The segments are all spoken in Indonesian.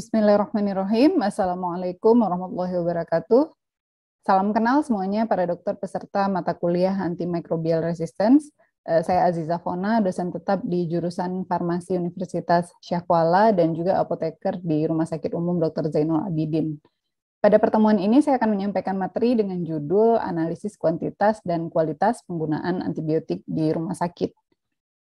Bismillahirrahmanirrahim. Assalamualaikum warahmatullahi wabarakatuh. Salam kenal semuanya para dokter peserta mata kuliah antimicrobial resistance. Eh, saya Aziza Fona, dosen tetap di jurusan Farmasi Universitas Syahkuala dan juga apoteker di Rumah Sakit Umum Dr. Zainul Abidin. Pada pertemuan ini saya akan menyampaikan materi dengan judul analisis kuantitas dan kualitas penggunaan antibiotik di rumah sakit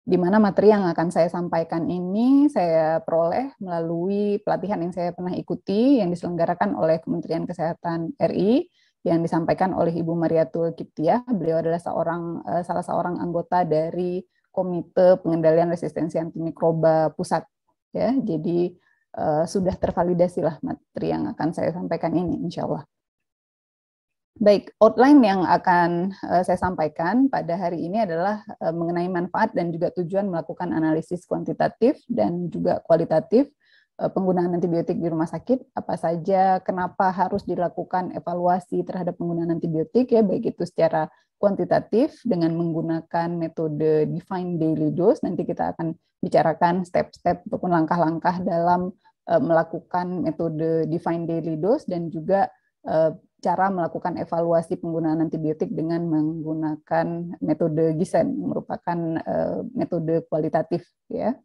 di mana materi yang akan saya sampaikan ini saya peroleh melalui pelatihan yang saya pernah ikuti yang diselenggarakan oleh Kementerian Kesehatan RI yang disampaikan oleh Ibu Maria Tul Kiptiah. Beliau adalah seorang eh, salah seorang anggota dari Komite Pengendalian Resistensi Antimikroba Pusat. Ya, jadi eh, sudah tervalidasi lah materi yang akan saya sampaikan ini, insya Allah. Baik, outline yang akan eh, saya sampaikan pada hari ini adalah eh, mengenai manfaat dan juga tujuan melakukan analisis kuantitatif dan juga kualitatif eh, penggunaan antibiotik di rumah sakit. Apa saja, kenapa harus dilakukan evaluasi terhadap penggunaan antibiotik ya, baik itu secara kuantitatif dengan menggunakan metode defined daily dose. Nanti kita akan bicarakan step-step ataupun langkah-langkah dalam melakukan metode defined daily dose dan juga cara melakukan evaluasi penggunaan antibiotik dengan menggunakan metode Gisen merupakan eh, metode kualitatif ya.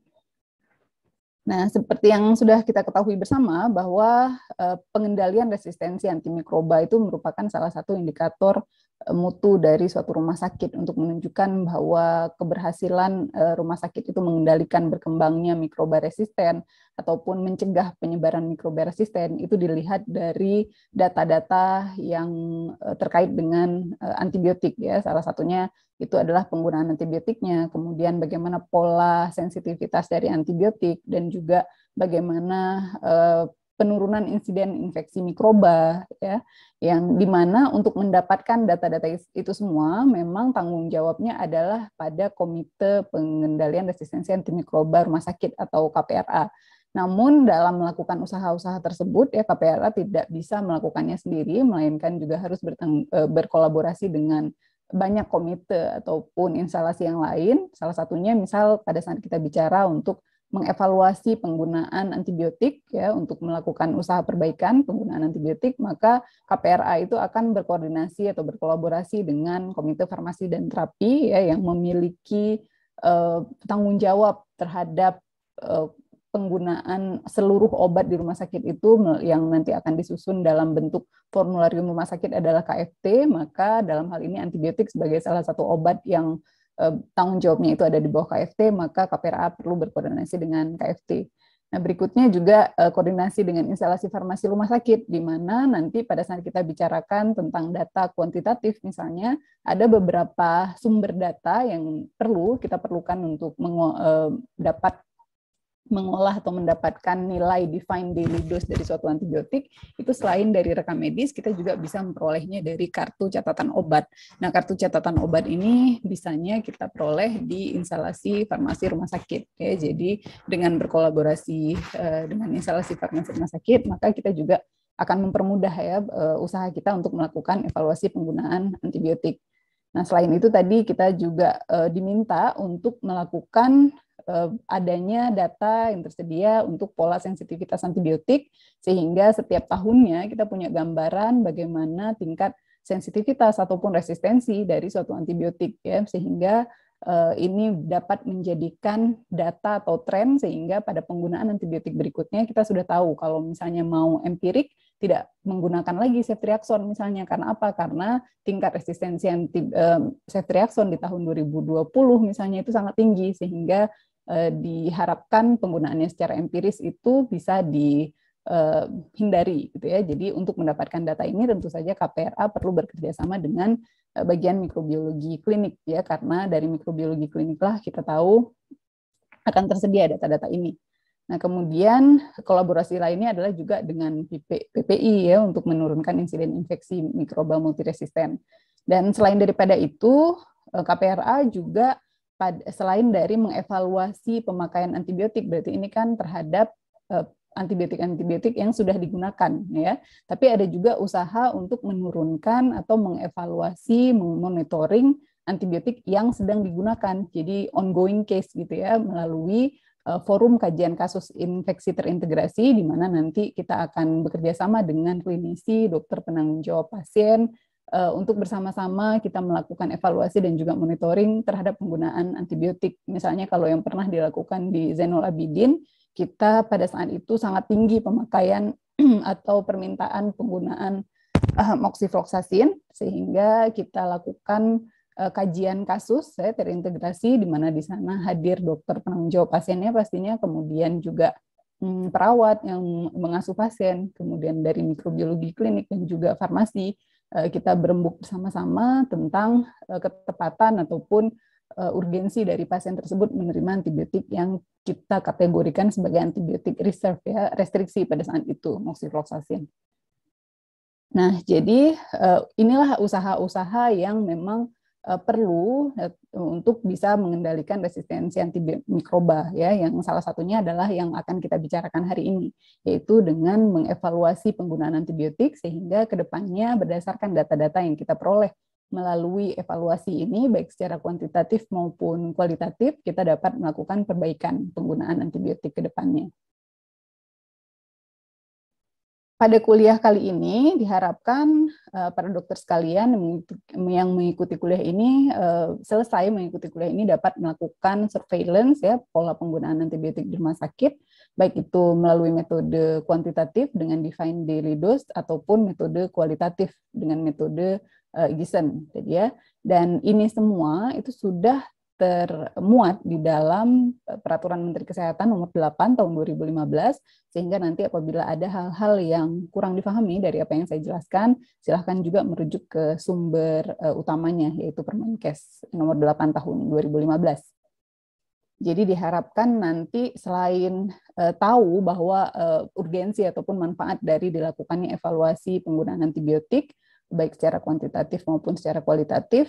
Nah, seperti yang sudah kita ketahui bersama bahwa eh, pengendalian resistensi antimikroba itu merupakan salah satu indikator Eh, mutu dari suatu rumah sakit untuk menunjukkan bahwa keberhasilan eh, rumah sakit itu mengendalikan berkembangnya mikroba resisten ataupun mencegah penyebaran mikroba resisten itu dilihat dari data-data yang eh, terkait dengan antibiotik ya salah satunya itu adalah penggunaan antibiotiknya kemudian bagaimana pola sensitivitas dari antibiotik dan juga bagaimana penurunan insiden infeksi mikroba ya yang dimana untuk mendapatkan data-data itu semua memang tanggung jawabnya adalah pada komite pengendalian resistensi antimikroba rumah sakit atau KPRA. Namun dalam melakukan usaha-usaha tersebut ya KPRA tidak bisa melakukannya sendiri melainkan juga harus eh, berkolaborasi dengan banyak komite ataupun instalasi yang lain. Salah satunya misal pada saat kita bicara untuk mengevaluasi penggunaan antibiotik ya untuk melakukan usaha perbaikan penggunaan antibiotik maka KPRA itu akan berkoordinasi atau berkolaborasi dengan Komite Farmasi dan Terapi ya yang memiliki uh, tanggung jawab terhadap uh, penggunaan seluruh obat di rumah sakit itu yang nanti akan disusun dalam bentuk formularium rumah sakit adalah KFT maka dalam hal ini antibiotik sebagai salah satu obat yang Eh, tanggung jawabnya itu ada di bawah KFT, maka KPRA perlu berkoordinasi dengan KFT. Nah, berikutnya juga eh, koordinasi dengan instalasi farmasi rumah sakit, di mana nanti pada saat kita bicarakan tentang data kuantitatif misalnya, ada beberapa sumber data yang perlu kita perlukan untuk mendapat. Eh, dapat mengolah atau mendapatkan nilai defined daily dose dari suatu antibiotik itu selain dari rekam medis kita juga bisa memperolehnya dari kartu catatan obat. Nah, kartu catatan obat ini bisanya kita peroleh di instalasi farmasi rumah sakit ya. Jadi dengan berkolaborasi eh, dengan instalasi farmasi rumah sakit maka kita juga akan mempermudah ya eh, usaha kita untuk melakukan evaluasi penggunaan antibiotik. Nah, selain itu tadi kita juga eh, diminta untuk melakukan Eh, adanya data yang tersedia untuk pola sensitivitas antibiotik sehingga setiap tahunnya kita punya gambaran bagaimana tingkat sensitivitas ataupun resistensi dari suatu antibiotik ya sehingga eh, ini dapat menjadikan data atau tren sehingga pada penggunaan antibiotik berikutnya kita sudah tahu kalau misalnya mau empirik tidak menggunakan lagi ceftriaxone misalnya karena apa? Karena tingkat resistensi anti eh, ceftriaxone di tahun 2020 misalnya itu sangat tinggi sehingga Eh, diharapkan penggunaannya secara empiris itu bisa dihindari eh, gitu ya. Jadi untuk mendapatkan data ini tentu saja KPRA perlu bekerja sama dengan eh, bagian mikrobiologi klinik ya karena dari mikrobiologi kliniklah kita tahu akan tersedia data-data ini. Nah, kemudian kolaborasi lainnya adalah juga dengan PPI ya untuk menurunkan insiden infeksi mikroba multiresisten. Dan selain daripada itu, KPRA juga selain dari mengevaluasi pemakaian antibiotik berarti ini kan terhadap eh, antibiotik-antibiotik yang sudah digunakan ya. Tapi ada juga usaha untuk menurunkan atau mengevaluasi, memonitoring antibiotik yang sedang digunakan. Jadi ongoing case gitu ya melalui eh, forum kajian kasus infeksi terintegrasi di mana nanti kita akan bekerja sama dengan klinisi, dokter penanggung jawab pasien, uh, untuk bersama-sama kita melakukan evaluasi dan juga monitoring terhadap penggunaan antibiotik. Misalnya kalau yang pernah dilakukan di Zainul Abidin, kita pada saat itu sangat tinggi pemakaian atau permintaan penggunaan uh, eh, moxifloxacin sehingga kita lakukan uh, kajian kasus saya terintegrasi di mana di sana hadir dokter penanggung jawab pasiennya pastinya kemudian juga hmm, perawat yang mengasuh pasien kemudian dari mikrobiologi klinik dan juga farmasi Eh, kita berembuk bersama-sama tentang eh, ketepatan ataupun eh, urgensi dari pasien tersebut menerima antibiotik yang kita kategorikan sebagai antibiotik reserve ya restriksi pada saat itu moxifloxacin. Nah, jadi inilah usaha-usaha yang memang Eh, perlu eh, untuk bisa mengendalikan resistensi antimikroba ya yang salah satunya adalah yang akan kita bicarakan hari ini yaitu dengan mengevaluasi penggunaan antibiotik sehingga kedepannya berdasarkan data-data yang kita peroleh melalui evaluasi ini baik secara kuantitatif maupun kualitatif kita dapat melakukan perbaikan penggunaan antibiotik kedepannya pada kuliah kali ini diharapkan uh, para dokter sekalian yang mengikuti kuliah ini uh, selesai mengikuti kuliah ini dapat melakukan surveillance ya pola penggunaan antibiotik di rumah sakit baik itu melalui metode kuantitatif dengan define daily dose ataupun metode kualitatif dengan metode uh, jadi ya. Dan ini semua itu sudah termuat di dalam eh, peraturan Menteri Kesehatan nomor 8 tahun 2015 sehingga nanti apabila ada hal-hal yang kurang difahami dari apa yang saya jelaskan silahkan juga merujuk ke sumber eh, utamanya yaitu Permenkes nomor 8 tahun 2015. Jadi diharapkan nanti selain uh, tahu bahwa uh, urgensi ataupun manfaat dari dilakukannya evaluasi penggunaan antibiotik baik secara kuantitatif maupun secara kualitatif,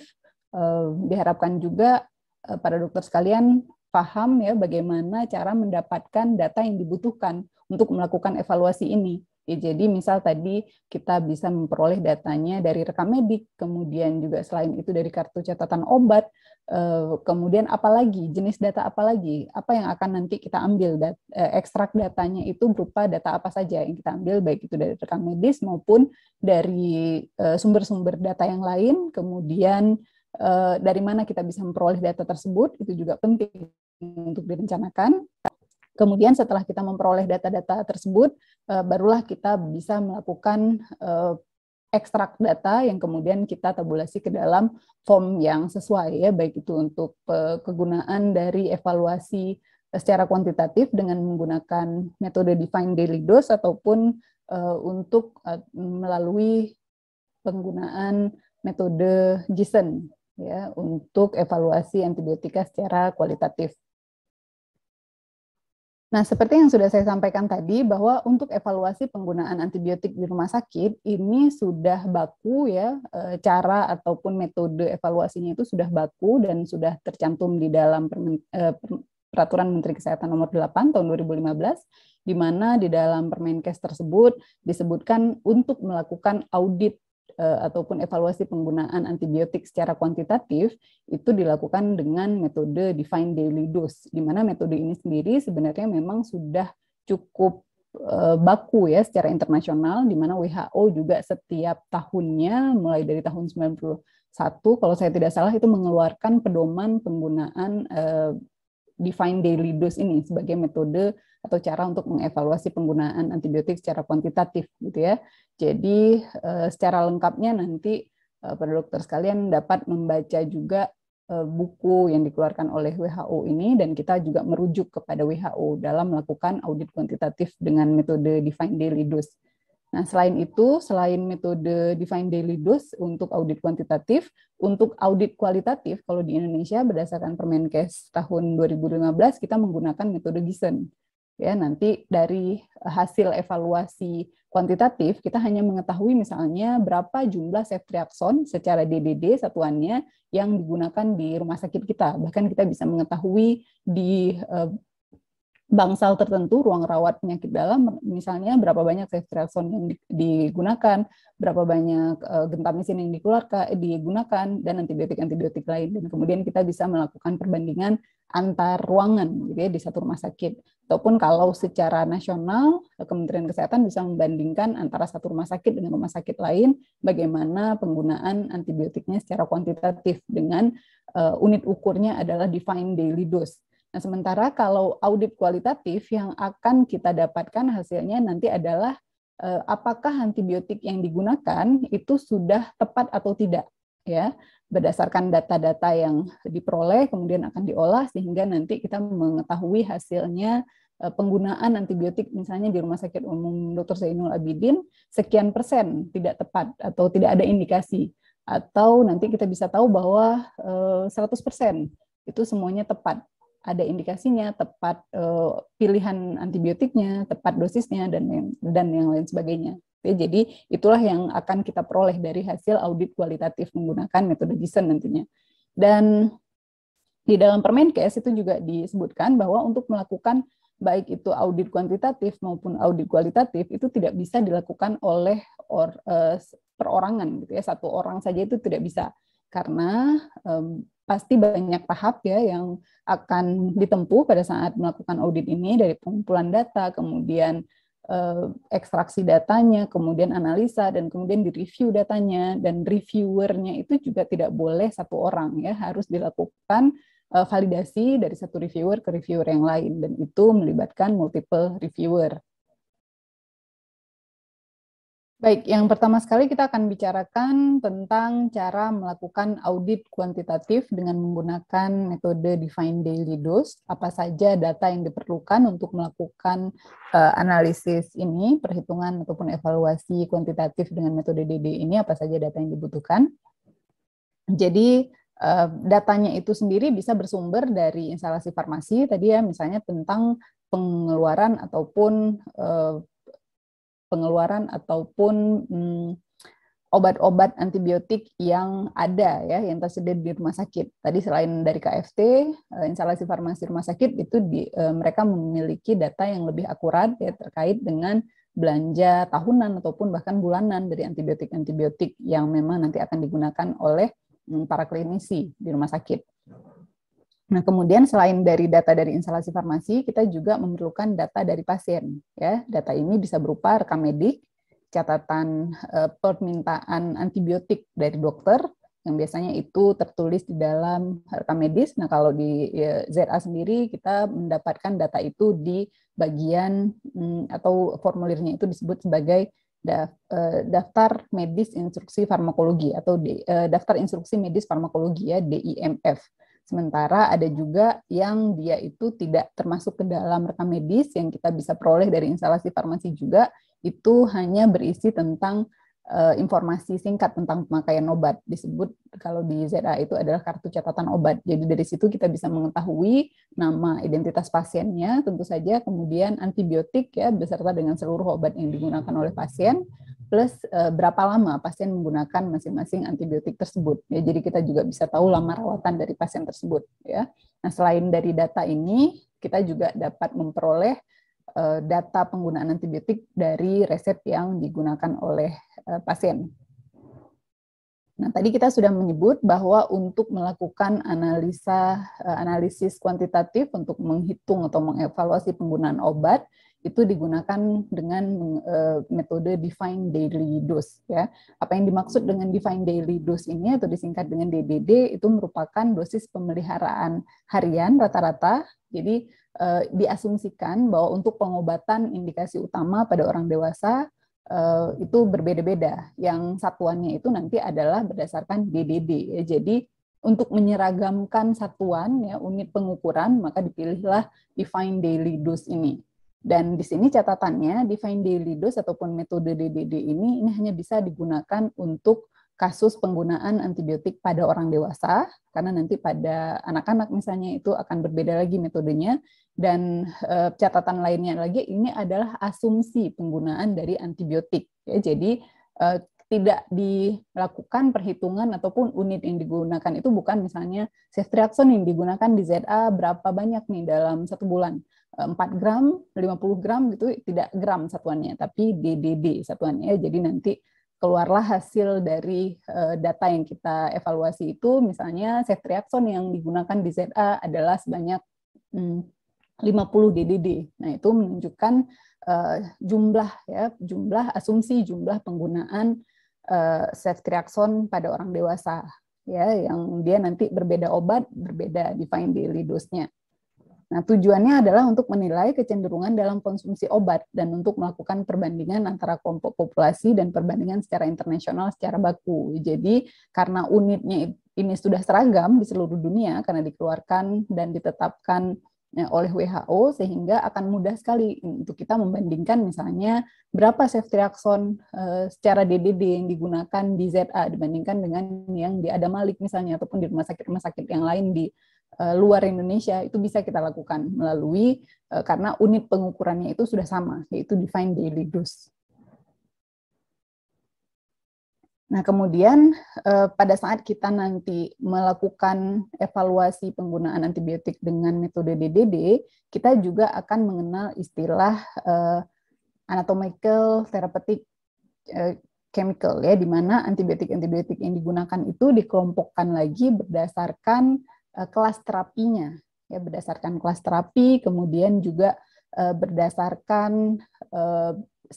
uh, diharapkan juga Eh, para dokter sekalian paham ya bagaimana cara mendapatkan data yang dibutuhkan untuk melakukan evaluasi ini. Ya, jadi misal tadi kita bisa memperoleh datanya dari rekam medik, kemudian juga selain itu dari kartu catatan obat, eh, kemudian apalagi jenis data apalagi, apa yang akan nanti kita ambil eh, ekstrak datanya itu berupa data apa saja yang kita ambil baik itu dari rekam medis maupun dari sumber-sumber data yang lain, kemudian Eh, dari mana kita bisa memperoleh data tersebut itu juga penting untuk direncanakan. Kemudian setelah kita memperoleh data-data tersebut, eh, barulah kita bisa melakukan eh, ekstrak data yang kemudian kita tabulasi ke dalam form yang sesuai ya baik itu untuk kegunaan dari evaluasi secara kuantitatif dengan menggunakan metode define daily dose ataupun untuk melalui penggunaan metode JSON ya untuk evaluasi antibiotika secara kualitatif. Nah, seperti yang sudah saya sampaikan tadi bahwa untuk evaluasi penggunaan antibiotik di rumah sakit ini sudah baku ya eh, cara ataupun metode evaluasinya itu sudah baku dan sudah tercantum di dalam eh, peraturan Menteri Kesehatan nomor 8 tahun 2015 di mana di dalam Permenkes tersebut disebutkan untuk melakukan audit Eh, ataupun evaluasi penggunaan antibiotik secara kuantitatif itu dilakukan dengan metode defined daily dose di mana metode ini sendiri sebenarnya memang sudah cukup eh, baku ya secara internasional di mana WHO juga setiap tahunnya mulai dari tahun 91 kalau saya tidak salah itu mengeluarkan pedoman penggunaan eh, defined daily dose ini sebagai metode atau cara untuk mengevaluasi penggunaan antibiotik secara kuantitatif gitu ya. Jadi eh, secara lengkapnya nanti eh, para dokter sekalian dapat membaca juga eh, buku yang dikeluarkan oleh WHO ini dan kita juga merujuk kepada WHO dalam melakukan audit kuantitatif dengan metode defined Daily Dose. Nah, selain itu, selain metode defined Daily Dose untuk audit kuantitatif, untuk audit kualitatif, kalau di Indonesia berdasarkan Permenkes tahun 2015, kita menggunakan metode Gisen ya nanti dari hasil evaluasi kuantitatif kita hanya mengetahui misalnya berapa jumlah ceftriaxone secara DDD satuannya yang digunakan di rumah sakit kita bahkan kita bisa mengetahui di eh, bangsal tertentu ruang rawat penyakit dalam misalnya berapa banyak ceftriaxone yang digunakan, berapa banyak uh, eh, gentamisin yang dikeluarkan eh, digunakan dan antibiotik-antibiotik lain dan kemudian kita bisa melakukan perbandingan antar ruangan gitu ya di satu rumah sakit ataupun kalau secara nasional eh, Kementerian Kesehatan bisa membandingkan antara satu rumah sakit dengan rumah sakit lain bagaimana penggunaan antibiotiknya secara kuantitatif dengan uh, unit ukurnya adalah defined daily dose Nah, sementara kalau audit kualitatif yang akan kita dapatkan hasilnya nanti adalah eh, apakah antibiotik yang digunakan itu sudah tepat atau tidak ya berdasarkan data-data yang diperoleh kemudian akan diolah sehingga nanti kita mengetahui hasilnya eh, penggunaan antibiotik misalnya di Rumah Sakit Umum Dr. Zainul Abidin sekian persen tidak tepat atau tidak ada indikasi atau nanti kita bisa tahu bahwa 100 eh, persen itu semuanya tepat ada indikasinya, tepat uh, pilihan antibiotiknya, tepat dosisnya dan dan yang lain sebagainya. Ya, jadi itulah yang akan kita peroleh dari hasil audit kualitatif menggunakan metode Gisen nantinya. Dan di dalam Permenkes itu juga disebutkan bahwa untuk melakukan baik itu audit kuantitatif maupun audit kualitatif itu tidak bisa dilakukan oleh or, uh, perorangan gitu ya satu orang saja itu tidak bisa karena um, pasti banyak tahap ya yang akan ditempuh pada saat melakukan audit ini dari pengumpulan data, kemudian uh, ekstraksi datanya, kemudian analisa dan kemudian di review datanya dan reviewernya itu juga tidak boleh satu orang ya harus dilakukan uh, validasi dari satu reviewer ke reviewer yang lain dan itu melibatkan multiple reviewer. Baik, yang pertama sekali kita akan bicarakan tentang cara melakukan audit kuantitatif dengan menggunakan metode Define Daily Dose. Apa saja data yang diperlukan untuk melakukan uh, analisis ini, perhitungan ataupun evaluasi kuantitatif dengan metode DD ini, apa saja data yang dibutuhkan. Jadi, uh, datanya itu sendiri bisa bersumber dari instalasi farmasi tadi ya, misalnya tentang pengeluaran ataupun uh, pengeluaran ataupun hmm, obat-obat antibiotik yang ada ya yang tersedia di rumah sakit. Tadi selain dari KFT, eh, instalasi farmasi rumah sakit itu di, eh, mereka memiliki data yang lebih akurat ya terkait dengan belanja tahunan ataupun bahkan bulanan dari antibiotik-antibiotik yang memang nanti akan digunakan oleh hmm, para klinisi di rumah sakit. Nah, kemudian selain dari data dari instalasi farmasi, kita juga memerlukan data dari pasien. Ya, data ini bisa berupa rekam medik, catatan eh, permintaan antibiotik dari dokter yang biasanya itu tertulis di dalam rekam medis. Nah, kalau di ya, ZA sendiri kita mendapatkan data itu di bagian mm, atau formulirnya itu disebut sebagai eh, daftar medis instruksi farmakologi atau eh, daftar instruksi medis farmakologi ya DIMF. Sementara ada juga yang dia itu tidak termasuk ke dalam rekam medis yang kita bisa peroleh dari instalasi farmasi juga itu hanya berisi tentang uh, informasi singkat tentang pemakaian obat disebut kalau di ZA itu adalah kartu catatan obat. Jadi dari situ kita bisa mengetahui nama identitas pasiennya tentu saja kemudian antibiotik ya beserta dengan seluruh obat yang digunakan oleh pasien plus e, berapa lama pasien menggunakan masing-masing antibiotik tersebut. Ya, jadi kita juga bisa tahu lama rawatan dari pasien tersebut. Ya. Nah, selain dari data ini, kita juga dapat memperoleh e, data penggunaan antibiotik dari resep yang digunakan oleh e, pasien. Nah, tadi kita sudah menyebut bahwa untuk melakukan analisa analisis kuantitatif untuk menghitung atau mengevaluasi penggunaan obat, itu digunakan dengan uh, metode define daily dose ya. Apa yang dimaksud dengan define daily dose ini atau disingkat dengan DDD itu merupakan dosis pemeliharaan harian rata-rata. Jadi uh, diasumsikan bahwa untuk pengobatan indikasi utama pada orang dewasa uh, itu berbeda-beda. Yang satuannya itu nanti adalah berdasarkan DDD ya. Jadi untuk menyeragamkan satuan ya unit pengukuran maka dipilihlah define daily dose ini dan di sini catatannya, define daily dose ataupun metode DDD ini, ini hanya bisa digunakan untuk kasus penggunaan antibiotik pada orang dewasa, karena nanti pada anak-anak misalnya itu akan berbeda lagi metodenya. Dan e, catatan lainnya lagi, ini adalah asumsi penggunaan dari antibiotik. Ya, jadi e, tidak dilakukan perhitungan ataupun unit yang digunakan itu bukan misalnya ceftriaxone yang digunakan di ZA berapa banyak nih dalam satu bulan 4 eh, gram, 50 gram gitu tidak gram satuannya, tapi DDD satuannya. Jadi nanti keluarlah hasil dari eh, data yang kita evaluasi itu, misalnya ceftriaxone yang digunakan di ZA adalah sebanyak 50 hmm, DDD. Nah itu menunjukkan eh, jumlah ya jumlah asumsi jumlah penggunaan ceftriaxone pada orang dewasa ya yang dia nanti berbeda obat berbeda defined daily dose-nya. Nah, tujuannya adalah untuk menilai kecenderungan dalam konsumsi obat dan untuk melakukan perbandingan antara kelompok populasi dan perbandingan secara internasional secara baku. Jadi, karena unitnya ini sudah seragam di seluruh dunia karena dikeluarkan dan ditetapkan eh, oleh WHO sehingga akan mudah sekali untuk kita membandingkan misalnya berapa ceftriaxone eh, secara DDD yang digunakan di ZA dibandingkan dengan yang di Adamalik misalnya ataupun di rumah sakit-rumah sakit yang lain di Eh, luar Indonesia itu bisa kita lakukan melalui eh, karena unit pengukurannya itu sudah sama yaitu defined daily dose. Nah, kemudian eh, pada saat kita nanti melakukan evaluasi penggunaan antibiotik dengan metode DDD, kita juga akan mengenal istilah eh, anatomical therapeutic eh, chemical ya di mana antibiotik-antibiotik yang digunakan itu dikelompokkan lagi berdasarkan Eh, kelas terapinya ya berdasarkan kelas terapi kemudian juga eh, berdasarkan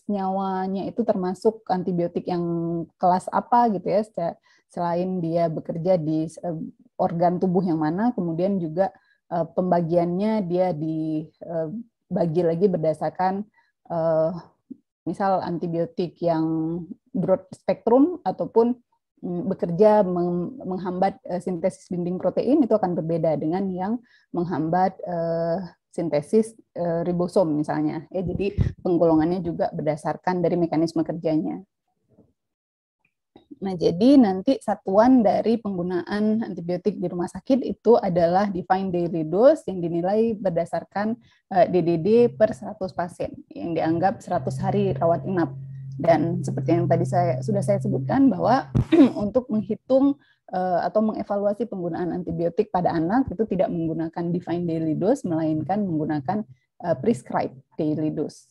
senyawanya eh, itu termasuk antibiotik yang kelas apa gitu ya selain dia bekerja di organ tubuh yang mana kemudian juga pembagiannya dia dibagi lagi berdasarkan misal antibiotik yang broad spectrum ataupun Mm, bekerja menghambat eh, sintesis dinding protein itu akan berbeda dengan yang menghambat eh, sintesis eh, ribosom misalnya. Ya, jadi penggolongannya juga berdasarkan dari mekanisme kerjanya. Nah, jadi nanti satuan dari penggunaan antibiotik di rumah sakit itu adalah defined daily dose yang dinilai berdasarkan DDD per 100 pasien yang dianggap 100 hari rawat inap dan seperti yang tadi saya sudah saya sebutkan bahwa untuk menghitung eh, atau mengevaluasi penggunaan antibiotik pada anak itu tidak menggunakan defined daily dose melainkan menggunakan eh, prescribed daily dose.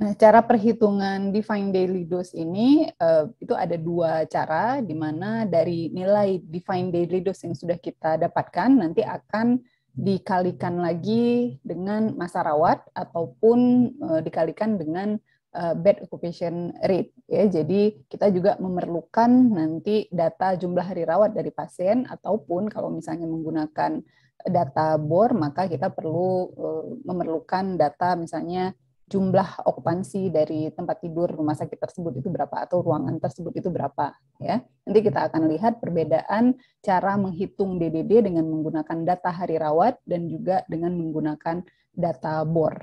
Nah, cara perhitungan defined daily dose ini eh, itu ada dua cara, di mana dari nilai defined daily dose yang sudah kita dapatkan nanti akan dikalikan lagi dengan masa rawat ataupun uh, dikalikan dengan uh, bed occupation rate ya. Jadi kita juga memerlukan nanti data jumlah hari rawat dari pasien ataupun kalau misalnya menggunakan data BOR maka kita perlu uh, memerlukan data misalnya jumlah okupansi dari tempat tidur rumah sakit tersebut itu berapa atau ruangan tersebut itu berapa ya. Nanti kita akan lihat perbedaan cara menghitung DDD dengan menggunakan data hari rawat dan juga dengan menggunakan data BOR.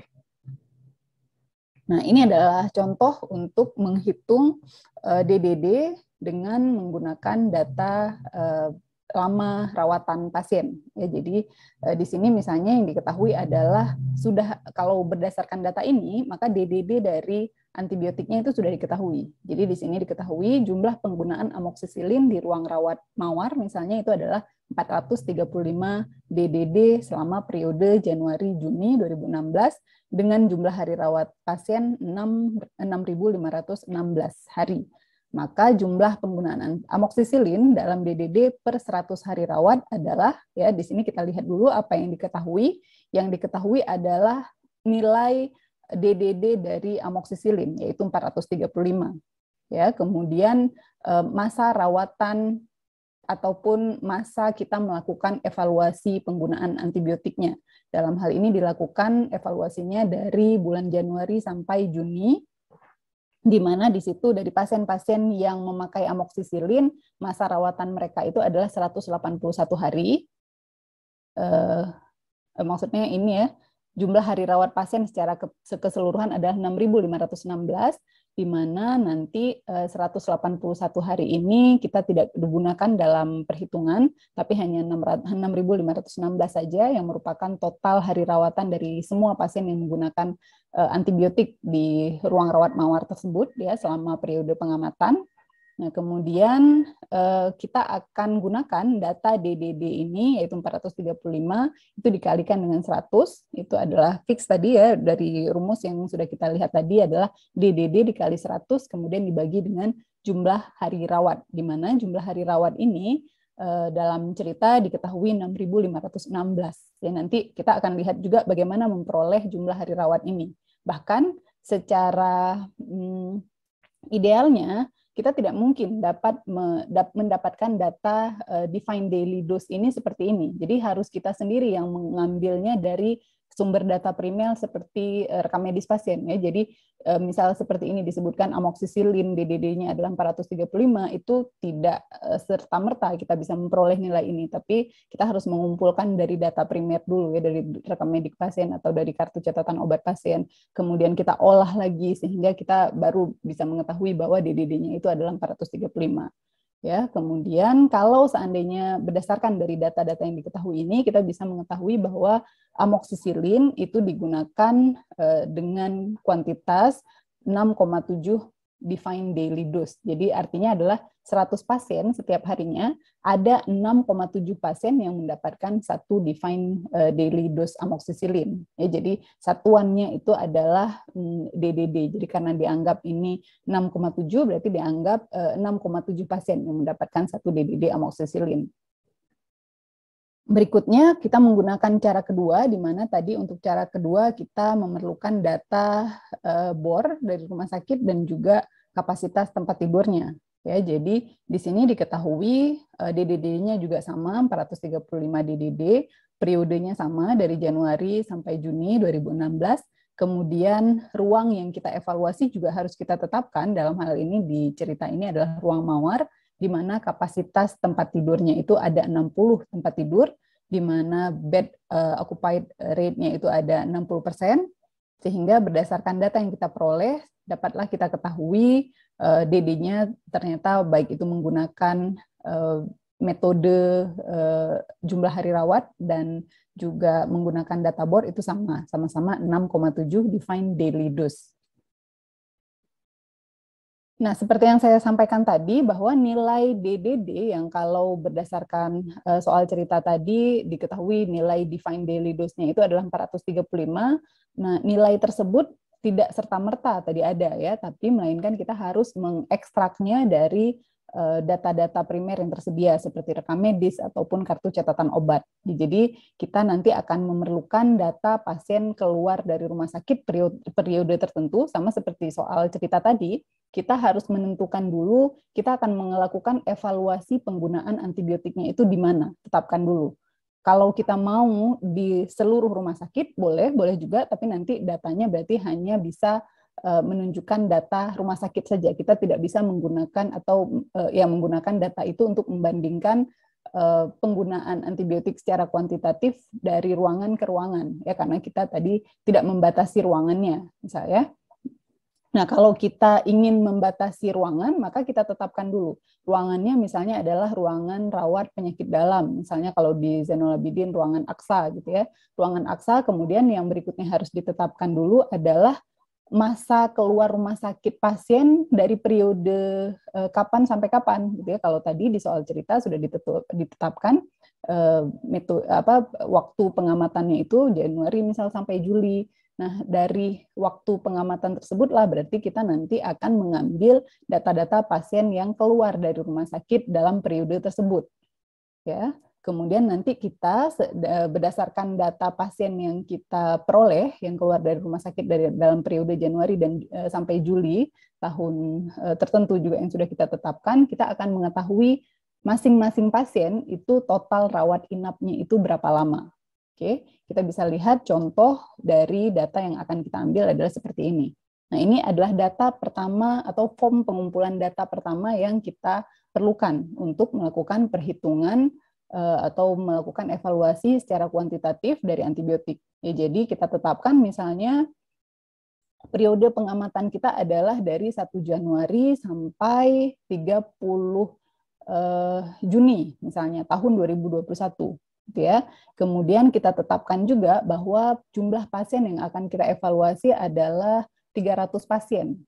Nah, ini adalah contoh untuk menghitung DDD eh, dengan menggunakan data eh, lama rawatan pasien. Ya, jadi eh, di sini misalnya yang diketahui adalah sudah kalau berdasarkan data ini maka DDD dari antibiotiknya itu sudah diketahui. Jadi di sini diketahui jumlah penggunaan amoksisilin di ruang rawat mawar misalnya itu adalah 435 DDD selama periode Januari Juni 2016 dengan jumlah hari rawat pasien 6.516 hari maka jumlah penggunaan amoksisilin dalam DDD per 100 hari rawat adalah ya di sini kita lihat dulu apa yang diketahui. Yang diketahui adalah nilai DDD dari amoksisilin yaitu 435. Ya, kemudian eh, masa rawatan ataupun masa kita melakukan evaluasi penggunaan antibiotiknya. Dalam hal ini dilakukan evaluasinya dari bulan Januari sampai Juni di mana di situ dari pasien-pasien yang memakai amoksisilin masa rawatan mereka itu adalah 181 hari. Eh, maksudnya ini ya, jumlah hari rawat pasien secara keseluruhan adalah 6.516 di mana nanti 181 eh, hari ini kita tidak digunakan dalam perhitungan, tapi hanya 6.516 saja yang merupakan total hari rawatan dari semua pasien yang menggunakan eh, antibiotik di ruang rawat mawar tersebut ya selama periode pengamatan Nah, kemudian eh, kita akan gunakan data DDD ini yaitu 435 itu dikalikan dengan 100 itu adalah fix tadi ya dari rumus yang sudah kita lihat tadi adalah DDD dikali 100 kemudian dibagi dengan jumlah hari rawat di mana jumlah hari rawat ini eh, dalam cerita diketahui 6516. Ya nanti kita akan lihat juga bagaimana memperoleh jumlah hari rawat ini. Bahkan secara hmm, idealnya kita tidak mungkin dapat mendapatkan data eh, defined daily dose ini seperti ini. Jadi harus kita sendiri yang mengambilnya dari sumber data primer seperti eh, rekam medis pasien ya. Jadi eh, misal seperti ini disebutkan amoksisilin DDD-nya adalah 435 itu tidak eh, serta merta kita bisa memperoleh nilai ini, tapi kita harus mengumpulkan dari data primer dulu ya dari rekam medik pasien atau dari kartu catatan obat pasien. Kemudian kita olah lagi sehingga kita baru bisa mengetahui bahwa DDD-nya itu adalah 435. Ya, kemudian kalau seandainya berdasarkan dari data-data yang diketahui ini, kita bisa mengetahui bahwa amoksisilin itu digunakan eh, dengan kuantitas 6,7 defined daily dose. Jadi artinya adalah 100 pasien setiap harinya, ada 6,7 pasien yang mendapatkan satu defined eh, daily dose amoxicillin. Ya, jadi satuannya itu adalah DDD. Mm, jadi karena dianggap ini 6,7 berarti dianggap 6,7 eh, pasien yang mendapatkan satu DDD amoxicillin. Berikutnya kita menggunakan cara kedua, di mana tadi untuk cara kedua kita memerlukan data eh, bor dari rumah sakit dan juga kapasitas tempat tidurnya. Ya, jadi di sini diketahui eh, DDD-nya juga sama 435 DDD, periodenya sama dari Januari sampai Juni 2016. Kemudian ruang yang kita evaluasi juga harus kita tetapkan dalam hal ini di cerita ini adalah ruang mawar di mana kapasitas tempat tidurnya itu ada 60 tempat tidur, di mana bed uh, occupied rate-nya itu ada 60%, sehingga berdasarkan data yang kita peroleh, dapatlah kita ketahui uh, eh, DD-nya ternyata baik itu menggunakan uh, metode uh, jumlah hari rawat dan juga menggunakan data board itu sama, sama-sama 6,7 define daily dose. Nah, seperti yang saya sampaikan tadi bahwa nilai DDD yang kalau berdasarkan soal cerita tadi diketahui nilai define daily dose-nya itu adalah 435. Nah, nilai tersebut tidak serta-merta tadi ada ya, tapi melainkan kita harus mengekstraknya dari eh, data-data primer yang tersedia seperti rekam medis ataupun kartu catatan obat. Jadi kita nanti akan memerlukan data pasien keluar dari rumah sakit periode, periode tertentu sama seperti soal cerita tadi, kita harus menentukan dulu kita akan melakukan evaluasi penggunaan antibiotiknya itu di mana, tetapkan dulu. Kalau kita mau di seluruh rumah sakit boleh, boleh juga, tapi nanti datanya berarti hanya bisa e, menunjukkan data rumah sakit saja. Kita tidak bisa menggunakan atau e, ya menggunakan data itu untuk membandingkan e, penggunaan antibiotik secara kuantitatif dari ruangan ke ruangan ya karena kita tadi tidak membatasi ruangannya misalnya Nah, kalau kita ingin membatasi ruangan, maka kita tetapkan dulu. Ruangannya misalnya adalah ruangan rawat penyakit dalam. Misalnya kalau di Zainulabidin ruangan aksa gitu ya. Ruangan aksa kemudian yang berikutnya harus ditetapkan dulu adalah masa keluar rumah sakit pasien dari periode e, kapan sampai kapan gitu ya. Kalau tadi di soal cerita sudah ditetup, ditetapkan e, eh, metode apa waktu pengamatannya itu Januari misal sampai Juli Nah, dari waktu pengamatan tersebutlah berarti kita nanti akan mengambil data-data pasien yang keluar dari rumah sakit dalam periode tersebut. Ya. Kemudian nanti kita berdasarkan data pasien yang kita peroleh yang keluar dari rumah sakit dari dalam periode Januari dan eh, sampai Juli tahun eh, tertentu juga yang sudah kita tetapkan, kita akan mengetahui masing-masing pasien itu total rawat inapnya itu berapa lama Oke, kita bisa lihat contoh dari data yang akan kita ambil adalah seperti ini. Nah, ini adalah data pertama atau form pengumpulan data pertama yang kita perlukan untuk melakukan perhitungan eh, atau melakukan evaluasi secara kuantitatif dari antibiotik. Ya, jadi kita tetapkan misalnya periode pengamatan kita adalah dari 1 Januari sampai 30 eh, Juni misalnya tahun 2021 gitu ya. Kemudian kita tetapkan juga bahwa jumlah pasien yang akan kita evaluasi adalah 300 pasien.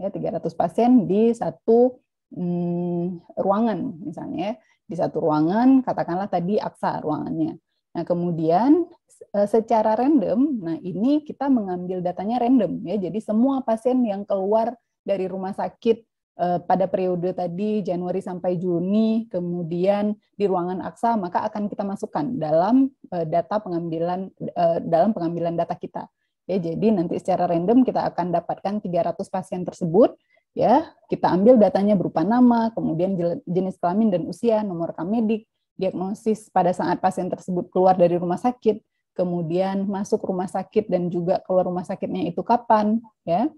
Ya, 300 pasien di satu hmm, ruangan misalnya, di satu ruangan katakanlah tadi aksa ruangannya. Nah, kemudian e, secara random, nah ini kita mengambil datanya random ya. Jadi semua pasien yang keluar dari rumah sakit Eh, pada periode tadi Januari sampai Juni, kemudian di ruangan Aksa, maka akan kita masukkan dalam eh, data pengambilan eh, dalam pengambilan data kita. Ya, jadi nanti secara random kita akan dapatkan 300 pasien tersebut. Ya, kita ambil datanya berupa nama, kemudian jenis kelamin dan usia, nomor rekam medik, diagnosis pada saat pasien tersebut keluar dari rumah sakit, kemudian masuk rumah sakit dan juga keluar rumah sakitnya itu kapan, ya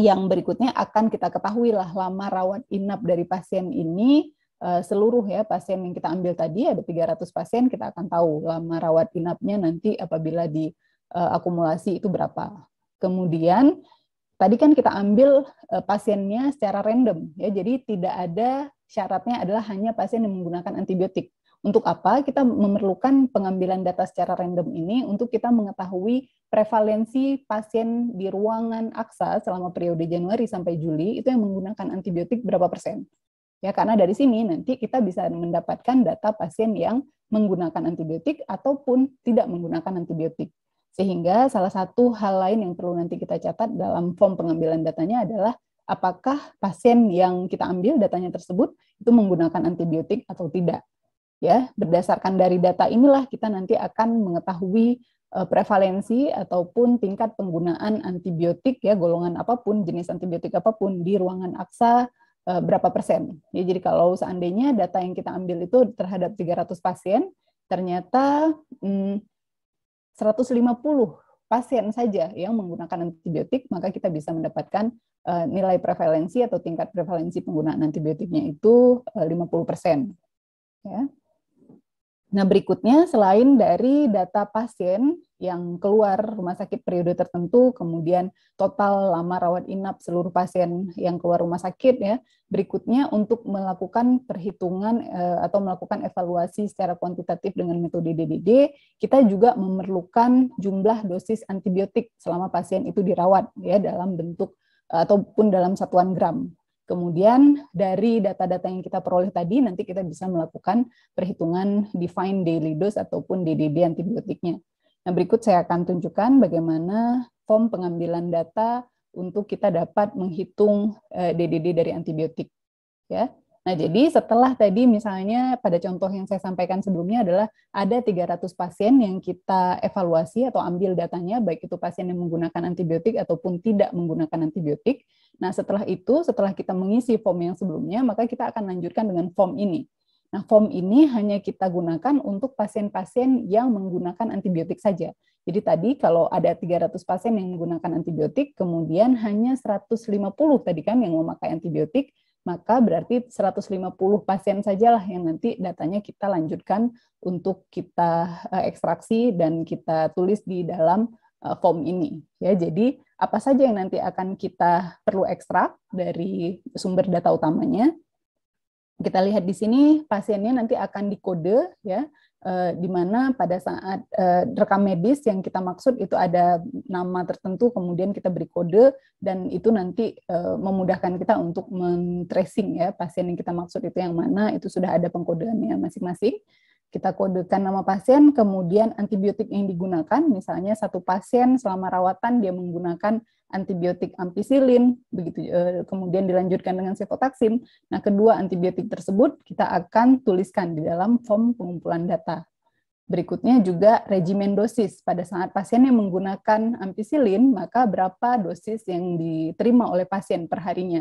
yang berikutnya akan kita ketahui lah lama rawat inap dari pasien ini eh, seluruh ya pasien yang kita ambil tadi ada 300 pasien kita akan tahu lama rawat inapnya nanti apabila di eh, akumulasi itu berapa. Kemudian tadi kan kita ambil eh, pasiennya secara random ya jadi tidak ada syaratnya adalah hanya pasien yang menggunakan antibiotik. Untuk apa kita memerlukan pengambilan data secara random ini untuk kita mengetahui prevalensi pasien di ruangan aksa selama periode Januari sampai Juli itu yang menggunakan antibiotik berapa persen. Ya, karena dari sini nanti kita bisa mendapatkan data pasien yang menggunakan antibiotik ataupun tidak menggunakan antibiotik. Sehingga salah satu hal lain yang perlu nanti kita catat dalam form pengambilan datanya adalah apakah pasien yang kita ambil datanya tersebut itu menggunakan antibiotik atau tidak. Ya, berdasarkan dari data inilah kita nanti akan mengetahui eh, prevalensi ataupun tingkat penggunaan antibiotik ya golongan apapun jenis antibiotik apapun di ruangan aksa eh, berapa persen. Ya, jadi kalau seandainya data yang kita ambil itu terhadap 300 pasien ternyata hmm, 150 pasien saja yang menggunakan antibiotik maka kita bisa mendapatkan uh, nilai prevalensi atau tingkat prevalensi penggunaan antibiotiknya itu uh, 50 persen. Ya. Nah, berikutnya selain dari data pasien yang keluar rumah sakit periode tertentu, kemudian total lama rawat inap seluruh pasien yang keluar rumah sakit ya. Berikutnya untuk melakukan perhitungan eh, atau melakukan evaluasi secara kuantitatif dengan metode DDD, kita juga memerlukan jumlah dosis antibiotik selama pasien itu dirawat ya dalam bentuk ataupun dalam satuan gram Kemudian dari data-data yang kita peroleh tadi, nanti kita bisa melakukan perhitungan define daily dose ataupun DDD antibiotiknya. Nah, berikut saya akan tunjukkan bagaimana form pengambilan data untuk kita dapat menghitung DDD eh, dari antibiotik. Ya. Nah, jadi setelah tadi misalnya pada contoh yang saya sampaikan sebelumnya adalah ada 300 pasien yang kita evaluasi atau ambil datanya, baik itu pasien yang menggunakan antibiotik ataupun tidak menggunakan antibiotik. Nah, setelah itu, setelah kita mengisi form yang sebelumnya, maka kita akan lanjutkan dengan form ini. Nah, form ini hanya kita gunakan untuk pasien-pasien yang menggunakan antibiotik saja. Jadi tadi kalau ada 300 pasien yang menggunakan antibiotik, kemudian hanya 150 tadi kan yang memakai antibiotik, maka berarti 150 pasien sajalah yang nanti datanya kita lanjutkan untuk kita eh, ekstraksi dan kita tulis di dalam Eh, form ini. Ya, jadi apa saja yang nanti akan kita perlu ekstrak dari sumber data utamanya. Kita lihat di sini pasiennya nanti akan dikode ya eh, di mana pada saat eh, rekam medis yang kita maksud itu ada nama tertentu kemudian kita beri kode dan itu nanti eh, memudahkan kita untuk men-tracing ya pasien yang kita maksud itu yang mana itu sudah ada pengkodeannya masing-masing kita kodekan nama pasien, kemudian antibiotik yang digunakan, misalnya satu pasien selama rawatan dia menggunakan antibiotik ampicillin, begitu eh, kemudian dilanjutkan dengan sefotaksim. Nah, kedua antibiotik tersebut kita akan tuliskan di dalam form pengumpulan data. Berikutnya juga regimen dosis. Pada saat pasien yang menggunakan ampicillin, maka berapa dosis yang diterima oleh pasien perharinya.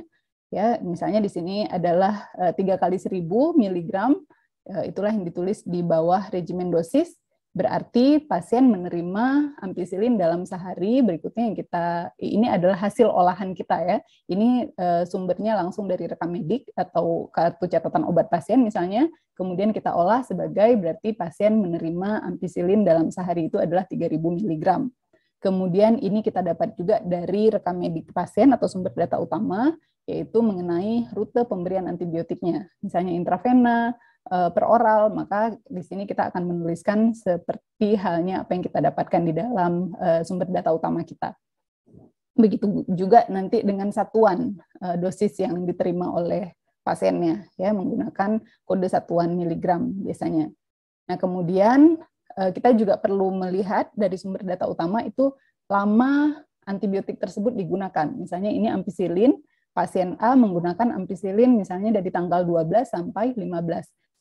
Ya, misalnya di sini adalah eh, tiga kali seribu miligram Eh, itulah yang ditulis di bawah regimen dosis berarti pasien menerima ampicillin dalam sehari berikutnya yang kita ini adalah hasil olahan kita ya ini eh, sumbernya langsung dari rekam medik atau kartu catatan obat pasien misalnya kemudian kita olah sebagai berarti pasien menerima ampicillin dalam sehari itu adalah 3000 mg kemudian ini kita dapat juga dari rekam medik pasien atau sumber data utama yaitu mengenai rute pemberian antibiotiknya misalnya intravena Eh, per oral, maka di sini kita akan menuliskan seperti halnya apa yang kita dapatkan di dalam eh, sumber data utama kita. Begitu juga nanti dengan satuan eh, dosis yang diterima oleh pasiennya, ya menggunakan kode satuan miligram biasanya. Nah kemudian kita juga perlu melihat dari sumber data utama itu lama antibiotik tersebut digunakan. Misalnya ini ampicillin pasien A menggunakan ampicillin misalnya dari tanggal 12 sampai 15.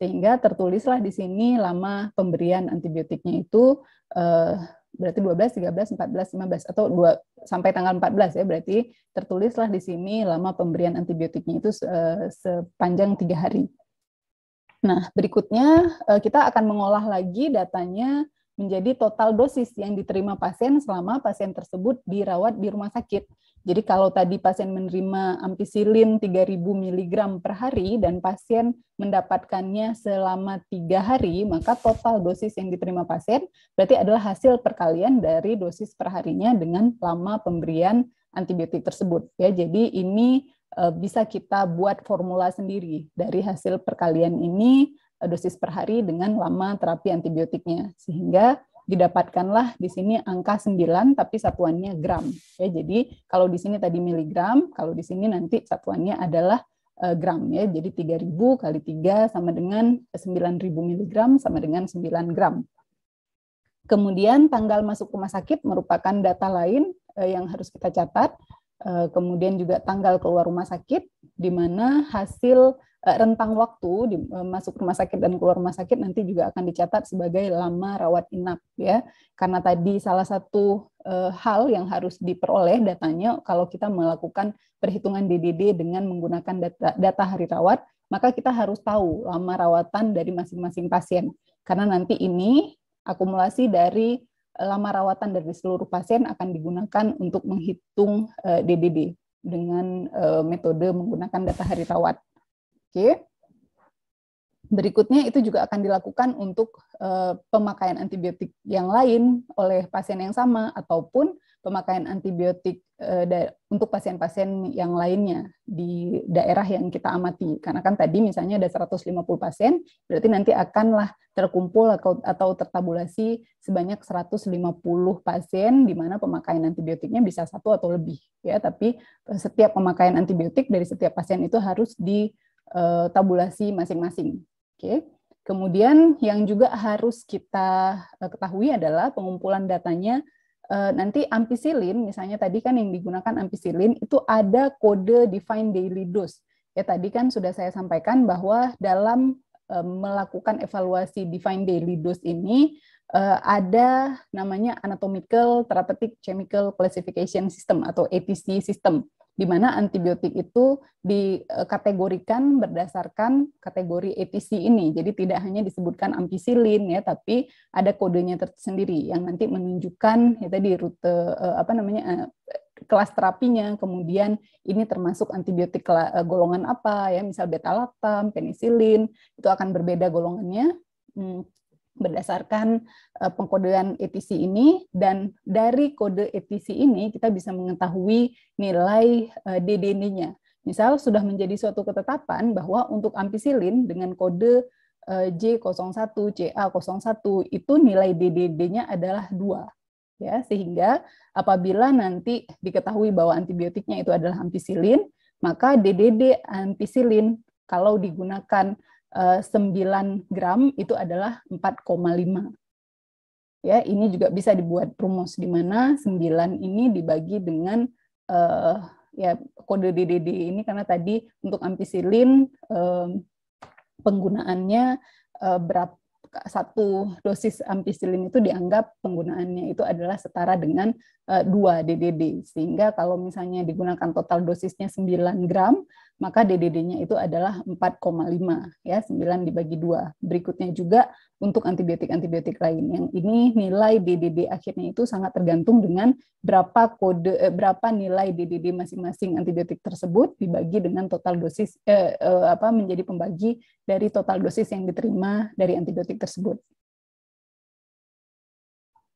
Sehingga tertulislah di sini lama pemberian antibiotiknya itu eh, berarti 12, 13, 14, 15 atau 2 sampai tanggal 14 ya berarti tertulislah di sini lama pemberian antibiotiknya itu eh, sepanjang tiga hari. Nah berikutnya eh, kita akan mengolah lagi datanya menjadi total dosis yang diterima pasien selama pasien tersebut dirawat di rumah sakit. Jadi kalau tadi pasien menerima ampicillin 3000 mg per hari dan pasien mendapatkannya selama tiga hari, maka total dosis yang diterima pasien berarti adalah hasil perkalian dari dosis perharinya dengan lama pemberian antibiotik tersebut. Ya, jadi ini e, bisa kita buat formula sendiri dari hasil perkalian ini e, dosis per hari dengan lama terapi antibiotiknya sehingga didapatkanlah di sini angka 9 tapi satuannya gram. Ya, jadi kalau di sini tadi miligram, kalau di sini nanti satuannya adalah eh, gram ya. Jadi 3000 kali 3 sama dengan 9000 miligram sama dengan 9 gram. Kemudian tanggal masuk rumah sakit merupakan data lain eh, yang harus kita catat. Eh, kemudian juga tanggal keluar rumah sakit di mana hasil Eh, rentang waktu di, eh, masuk rumah sakit dan keluar rumah sakit nanti juga akan dicatat sebagai lama rawat inap ya karena tadi salah satu eh, hal yang harus diperoleh datanya kalau kita melakukan perhitungan DDD dengan menggunakan data, data hari rawat maka kita harus tahu lama rawatan dari masing-masing pasien karena nanti ini akumulasi dari lama rawatan dari seluruh pasien akan digunakan untuk menghitung DDD dengan metode menggunakan data hari rawat. Oke. Berikutnya itu juga akan dilakukan untuk uh, pemakaian antibiotik yang lain oleh pasien yang sama ataupun pemakaian antibiotik uh, untuk pasien-pasien yang lainnya di daerah yang kita amati. Karena kan tadi misalnya ada 150 pasien, berarti nanti akanlah terkumpul atau, atau tertabulasi sebanyak 150 pasien di mana pemakaian antibiotiknya bisa satu atau lebih ya, tapi eh, setiap pemakaian antibiotik dari setiap pasien itu harus di uh, tabulasi masing-masing. Oke. Okay. Kemudian yang juga harus kita eh, ketahui adalah pengumpulan datanya eh, nanti ampicillin misalnya tadi kan yang digunakan ampicillin itu ada kode define daily dose. Ya tadi kan sudah saya sampaikan bahwa dalam melakukan evaluasi define daily dose ini ada namanya anatomical therapeutic chemical classification system atau ATC system di mana antibiotik itu dikategorikan berdasarkan kategori ATC ini. Jadi tidak hanya disebutkan ampicillin ya, tapi ada kodenya tersendiri yang nanti menunjukkan ya tadi rute eh, apa namanya eh, kelas terapinya, kemudian ini termasuk antibiotik eh, golongan apa ya, misal beta lactam, penisilin, itu akan berbeda golongannya. Hmm berdasarkan uh, pengkodean ETC ini dan dari kode ETC ini kita bisa mengetahui nilai uh, eh, DDN-nya. Misal sudah menjadi suatu ketetapan bahwa untuk ampicillin dengan kode eh, J01, CA01 itu nilai DDD-nya adalah 2. Ya, sehingga apabila nanti diketahui bahwa antibiotiknya itu adalah ampicillin maka DDD ampicillin kalau digunakan 9 eh, gram itu adalah 4,5. Ya, ini juga bisa dibuat rumus di mana 9 ini dibagi dengan uh, ya kode DDD ini karena tadi untuk ampicillin um, eh, penggunaannya uh, berapa satu dosis ampicillin itu dianggap penggunaannya itu adalah setara dengan uh, 2 DDD. Sehingga kalau misalnya digunakan total dosisnya 9 gram, maka DDD-nya itu adalah 4,5 ya 9 dibagi dua. Berikutnya juga untuk antibiotik-antibiotik lain. Yang ini nilai DDD akhirnya itu sangat tergantung dengan berapa kode eh, berapa nilai DDD masing-masing antibiotik tersebut dibagi dengan total dosis eh, eh, apa menjadi pembagi dari total dosis yang diterima dari antibiotik tersebut.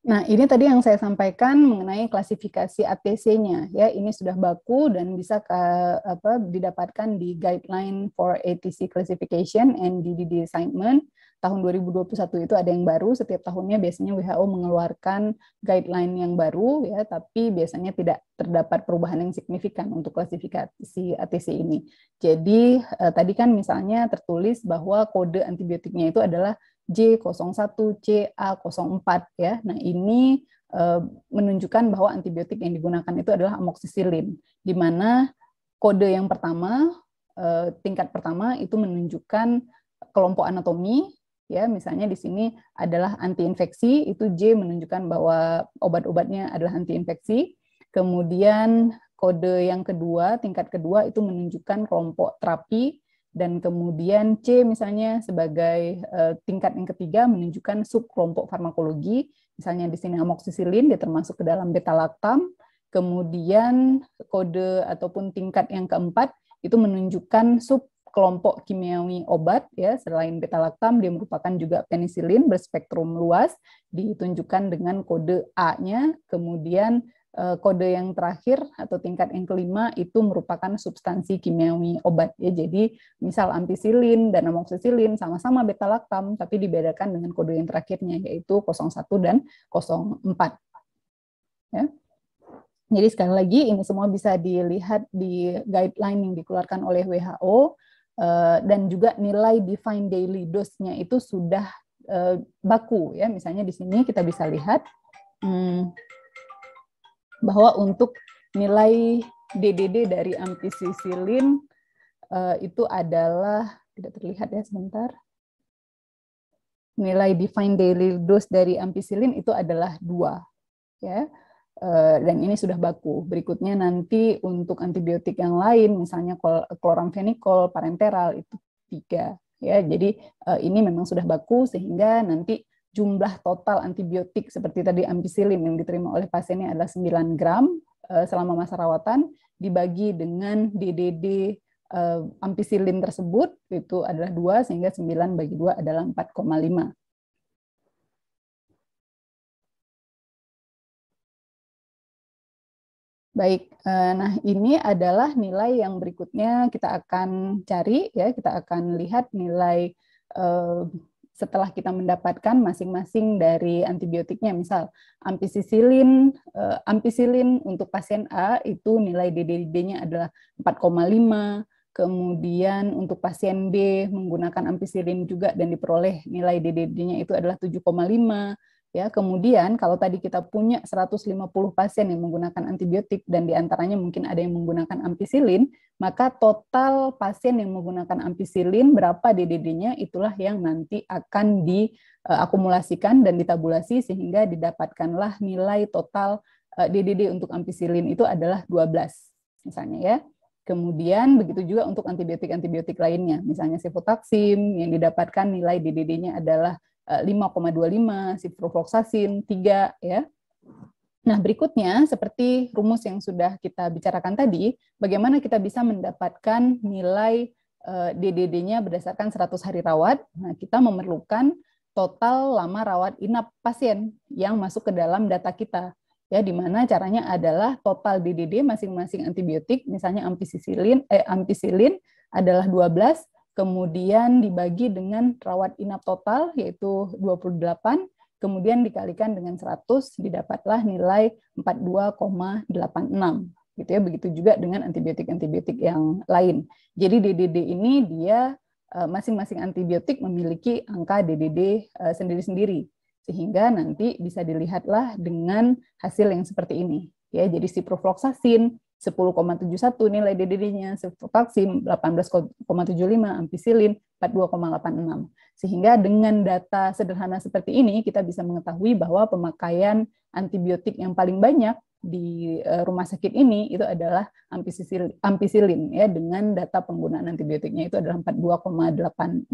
Nah, ini tadi yang saya sampaikan mengenai klasifikasi ATC-nya ya. Ini sudah baku dan bisa ke, apa, didapatkan di Guideline for ATC Classification and DDD Assignment tahun 2021 itu ada yang baru setiap tahunnya biasanya WHO mengeluarkan guideline yang baru ya, tapi biasanya tidak terdapat perubahan yang signifikan untuk klasifikasi ATC ini. Jadi eh, tadi kan misalnya tertulis bahwa kode antibiotiknya itu adalah J01CA04 ya. Nah, ini eh, menunjukkan bahwa antibiotik yang digunakan itu adalah amoksisilin. di mana kode yang pertama eh, tingkat pertama itu menunjukkan kelompok anatomi ya misalnya di sini adalah antiinfeksi itu J menunjukkan bahwa obat-obatnya adalah antiinfeksi kemudian kode yang kedua tingkat kedua itu menunjukkan kelompok terapi dan kemudian C misalnya sebagai uh, tingkat yang ketiga menunjukkan sub kelompok farmakologi misalnya di sini amoksisilin dia termasuk ke dalam beta laktam kemudian kode ataupun tingkat yang keempat itu menunjukkan sub kelompok kimiawi obat ya selain beta laktam dia merupakan juga penisilin berspektrum luas ditunjukkan dengan kode A-nya kemudian Eh, kode yang terakhir atau tingkat yang kelima itu merupakan substansi kimiawi obat ya. Jadi misal ampicillin dan amoxicillin sama-sama beta laktam tapi dibedakan dengan kode yang terakhirnya yaitu 01 dan 04. Ya. Jadi sekali lagi ini semua bisa dilihat di guideline yang dikeluarkan oleh WHO eh, dan juga nilai defined daily dose-nya itu sudah eh, baku ya. Misalnya di sini kita bisa lihat hmm, bahwa untuk nilai DDD dari ampicillin uh, eh, itu adalah tidak terlihat ya sebentar. Nilai defined daily dose dari ampicillin itu adalah dua, ya. Uh, dan ini sudah baku. Berikutnya nanti untuk antibiotik yang lain, misalnya kloramfenikol, parenteral itu tiga, ya. Jadi uh, ini memang sudah baku sehingga nanti jumlah total antibiotik seperti tadi ampicillin yang diterima oleh pasiennya adalah 9 gram eh, selama masa rawatan dibagi dengan DDD eh, ampicillin tersebut itu adalah 2 sehingga 9 bagi 2 adalah 4,5. Baik, eh, nah ini adalah nilai yang berikutnya kita akan cari ya, kita akan lihat nilai setelah kita mendapatkan masing-masing dari antibiotiknya. Misal ampicillin, eh, ampicillin untuk pasien A itu nilai DDD-nya adalah 4,5, kemudian untuk pasien B menggunakan ampicillin juga dan diperoleh nilai DDD-nya itu adalah 7,5 Ya, kemudian kalau tadi kita punya 150 pasien yang menggunakan antibiotik dan diantaranya mungkin ada yang menggunakan ampicillin, maka total pasien yang menggunakan ampicillin berapa DDD-nya itulah yang nanti akan diakumulasikan e, dan ditabulasi sehingga didapatkanlah nilai total DDD e, untuk ampicillin itu adalah 12 misalnya ya. Kemudian begitu juga untuk antibiotik-antibiotik lainnya, misalnya sefotaksim yang didapatkan nilai DDD-nya adalah 5,25, eh, sifrofloxacin 3 ya. Nah, berikutnya seperti rumus yang sudah kita bicarakan tadi, bagaimana kita bisa mendapatkan nilai eh, DDD-nya berdasarkan 100 hari rawat. Nah, kita memerlukan total lama rawat inap pasien yang masuk ke dalam data kita. Ya, di mana caranya adalah total DDD masing-masing antibiotik, misalnya ampicillin, eh, ampicillin adalah 12, kemudian dibagi dengan rawat inap total yaitu 28, kemudian dikalikan dengan 100 didapatlah nilai 42,86 gitu ya begitu juga dengan antibiotik-antibiotik yang lain. Jadi DDD ini dia e, masing-masing antibiotik memiliki angka DDD e, sendiri-sendiri sehingga nanti bisa dilihatlah dengan hasil yang seperti ini ya jadi ciprofloxacin 10,71 nilai DDD-nya, sivotoksin 18,75, ampisilin 42,86. Sehingga dengan data sederhana seperti ini kita bisa mengetahui bahwa pemakaian antibiotik yang paling banyak di eh, rumah sakit ini itu adalah ampicilin, ya dengan data penggunaan antibiotiknya itu adalah 42,86.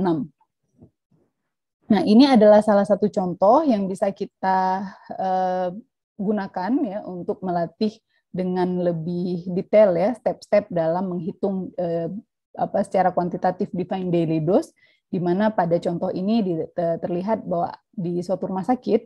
Nah, ini adalah salah satu contoh yang bisa kita uh, gunakan ya untuk melatih dengan lebih detail ya step-step dalam menghitung eh, apa secara kuantitatif define daily dose di mana pada contoh ini terlihat bahwa di suatu rumah sakit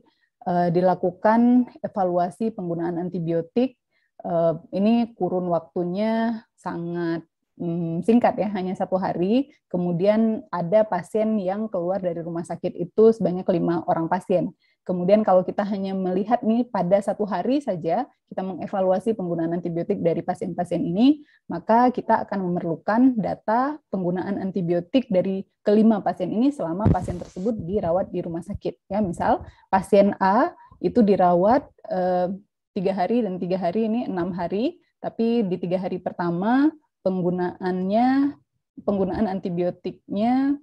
eh, dilakukan evaluasi penggunaan antibiotik eh, ini kurun waktunya sangat hmm, singkat ya hanya satu hari kemudian ada pasien yang keluar dari rumah sakit itu sebanyak lima orang pasien Kemudian kalau kita hanya melihat nih pada satu hari saja kita mengevaluasi penggunaan antibiotik dari pasien-pasien ini, maka kita akan memerlukan data penggunaan antibiotik dari kelima pasien ini selama pasien tersebut dirawat di rumah sakit. Ya, misal pasien A itu dirawat eh, tiga eh, hari dan tiga hari ini enam hari, tapi di tiga hari pertama penggunaannya penggunaan antibiotiknya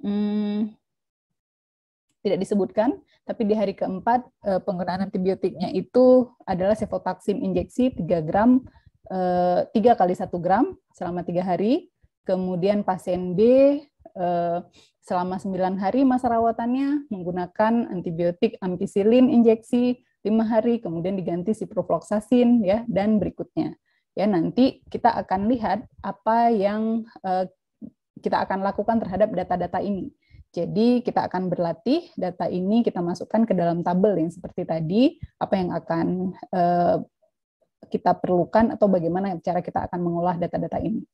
hmm, tidak disebutkan, tapi di hari keempat eh, penggunaan antibiotiknya itu adalah cefotaxim injeksi 3 gram, 3 eh, kali 1 gram selama 3 hari. Kemudian pasien B eh, selama 9 hari masa rawatannya menggunakan antibiotik ampicillin injeksi 5 hari, kemudian diganti ciprofloxacin ya dan berikutnya. Ya, nanti kita akan lihat apa yang kita akan lakukan terhadap data-data ini jadi kita akan berlatih data ini kita masukkan ke dalam tabel yang seperti tadi, apa yang akan eh, kita perlukan atau bagaimana cara kita akan mengolah data-data ini.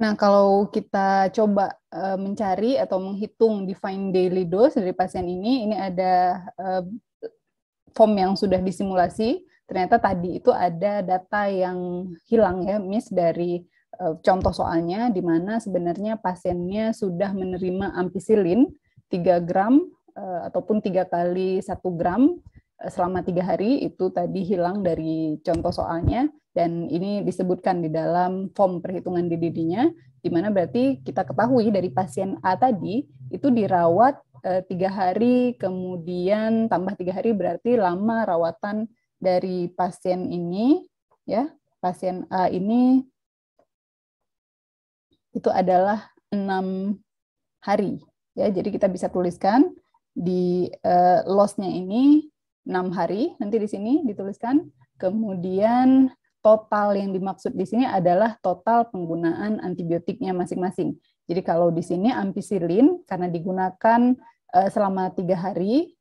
Nah, kalau kita coba eh, mencari atau menghitung define daily dose dari pasien ini, ini ada eh, form yang sudah disimulasi. Ternyata tadi itu ada data yang hilang ya, miss dari Eh, contoh soalnya di mana sebenarnya pasiennya sudah menerima ampicillin 3 gram eh, ataupun tiga kali satu gram eh, selama tiga hari itu tadi hilang dari contoh soalnya dan ini disebutkan di dalam form perhitungan DDD-nya di mana berarti kita ketahui dari pasien A tadi itu dirawat tiga hari kemudian tambah tiga hari berarti lama rawatan dari pasien ini ya pasien A ini itu adalah enam hari. Ya, jadi kita bisa tuliskan di uh, eh, loss-nya ini enam hari. Nanti di sini dituliskan. Kemudian total yang dimaksud di sini adalah total penggunaan antibiotiknya masing-masing. Jadi kalau di sini ampicillin karena digunakan uh, selama tiga hari,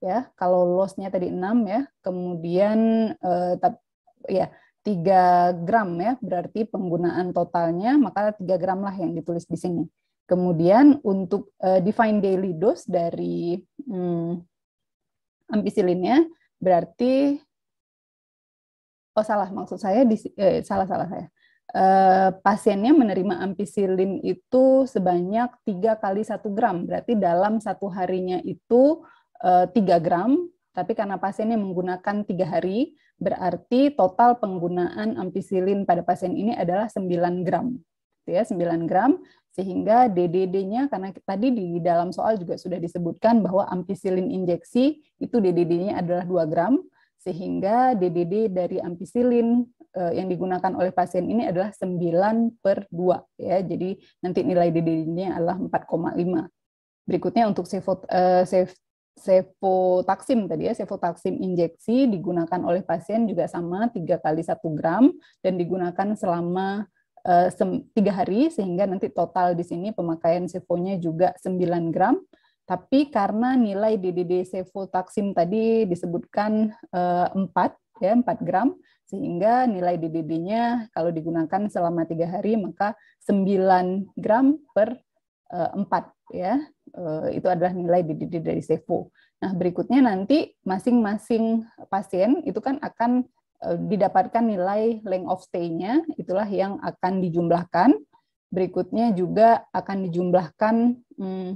ya kalau lossnya tadi enam ya kemudian uh, tap, ya 3 gram ya, berarti penggunaan totalnya, maka 3 gram lah yang ditulis di sini. Kemudian untuk uh, define daily dose dari hmm, ampicillinnya, berarti oh salah maksud saya di eh, salah salah saya. Uh, pasiennya menerima ampicillin itu sebanyak tiga kali satu gram. Berarti dalam satu harinya itu uh, gram, tapi karena pasiennya menggunakan tiga hari, Berarti total penggunaan ampisilin pada pasien ini adalah 9 gram. Gitu ya, 9 gram sehingga DDD-nya karena tadi di dalam soal juga sudah disebutkan bahwa ampisilin injeksi itu DDD-nya adalah 2 gram sehingga DDD dari ampisilin eh, yang digunakan oleh pasien ini adalah 9 per 2. Ya. Jadi nanti nilai DDD-nya adalah 4,5. Berikutnya untuk eh, Sevo taksim tadi ya, sevo taksim injeksi digunakan oleh pasien juga sama tiga kali satu gram dan digunakan selama eh, tiga hari sehingga nanti total di sini pemakaian sevonya juga 9 gram. Tapi karena nilai DDD sevo taksim tadi disebutkan eh, empat ya empat gram sehingga nilai DDD-nya kalau digunakan selama tiga hari maka 9 gram per eh, empat uh, ya eh, itu adalah nilai BDD dari SEVO. Nah berikutnya nanti masing-masing pasien itu kan akan eh, didapatkan nilai length of stay-nya, itulah yang akan dijumlahkan. Berikutnya juga akan dijumlahkan hmm,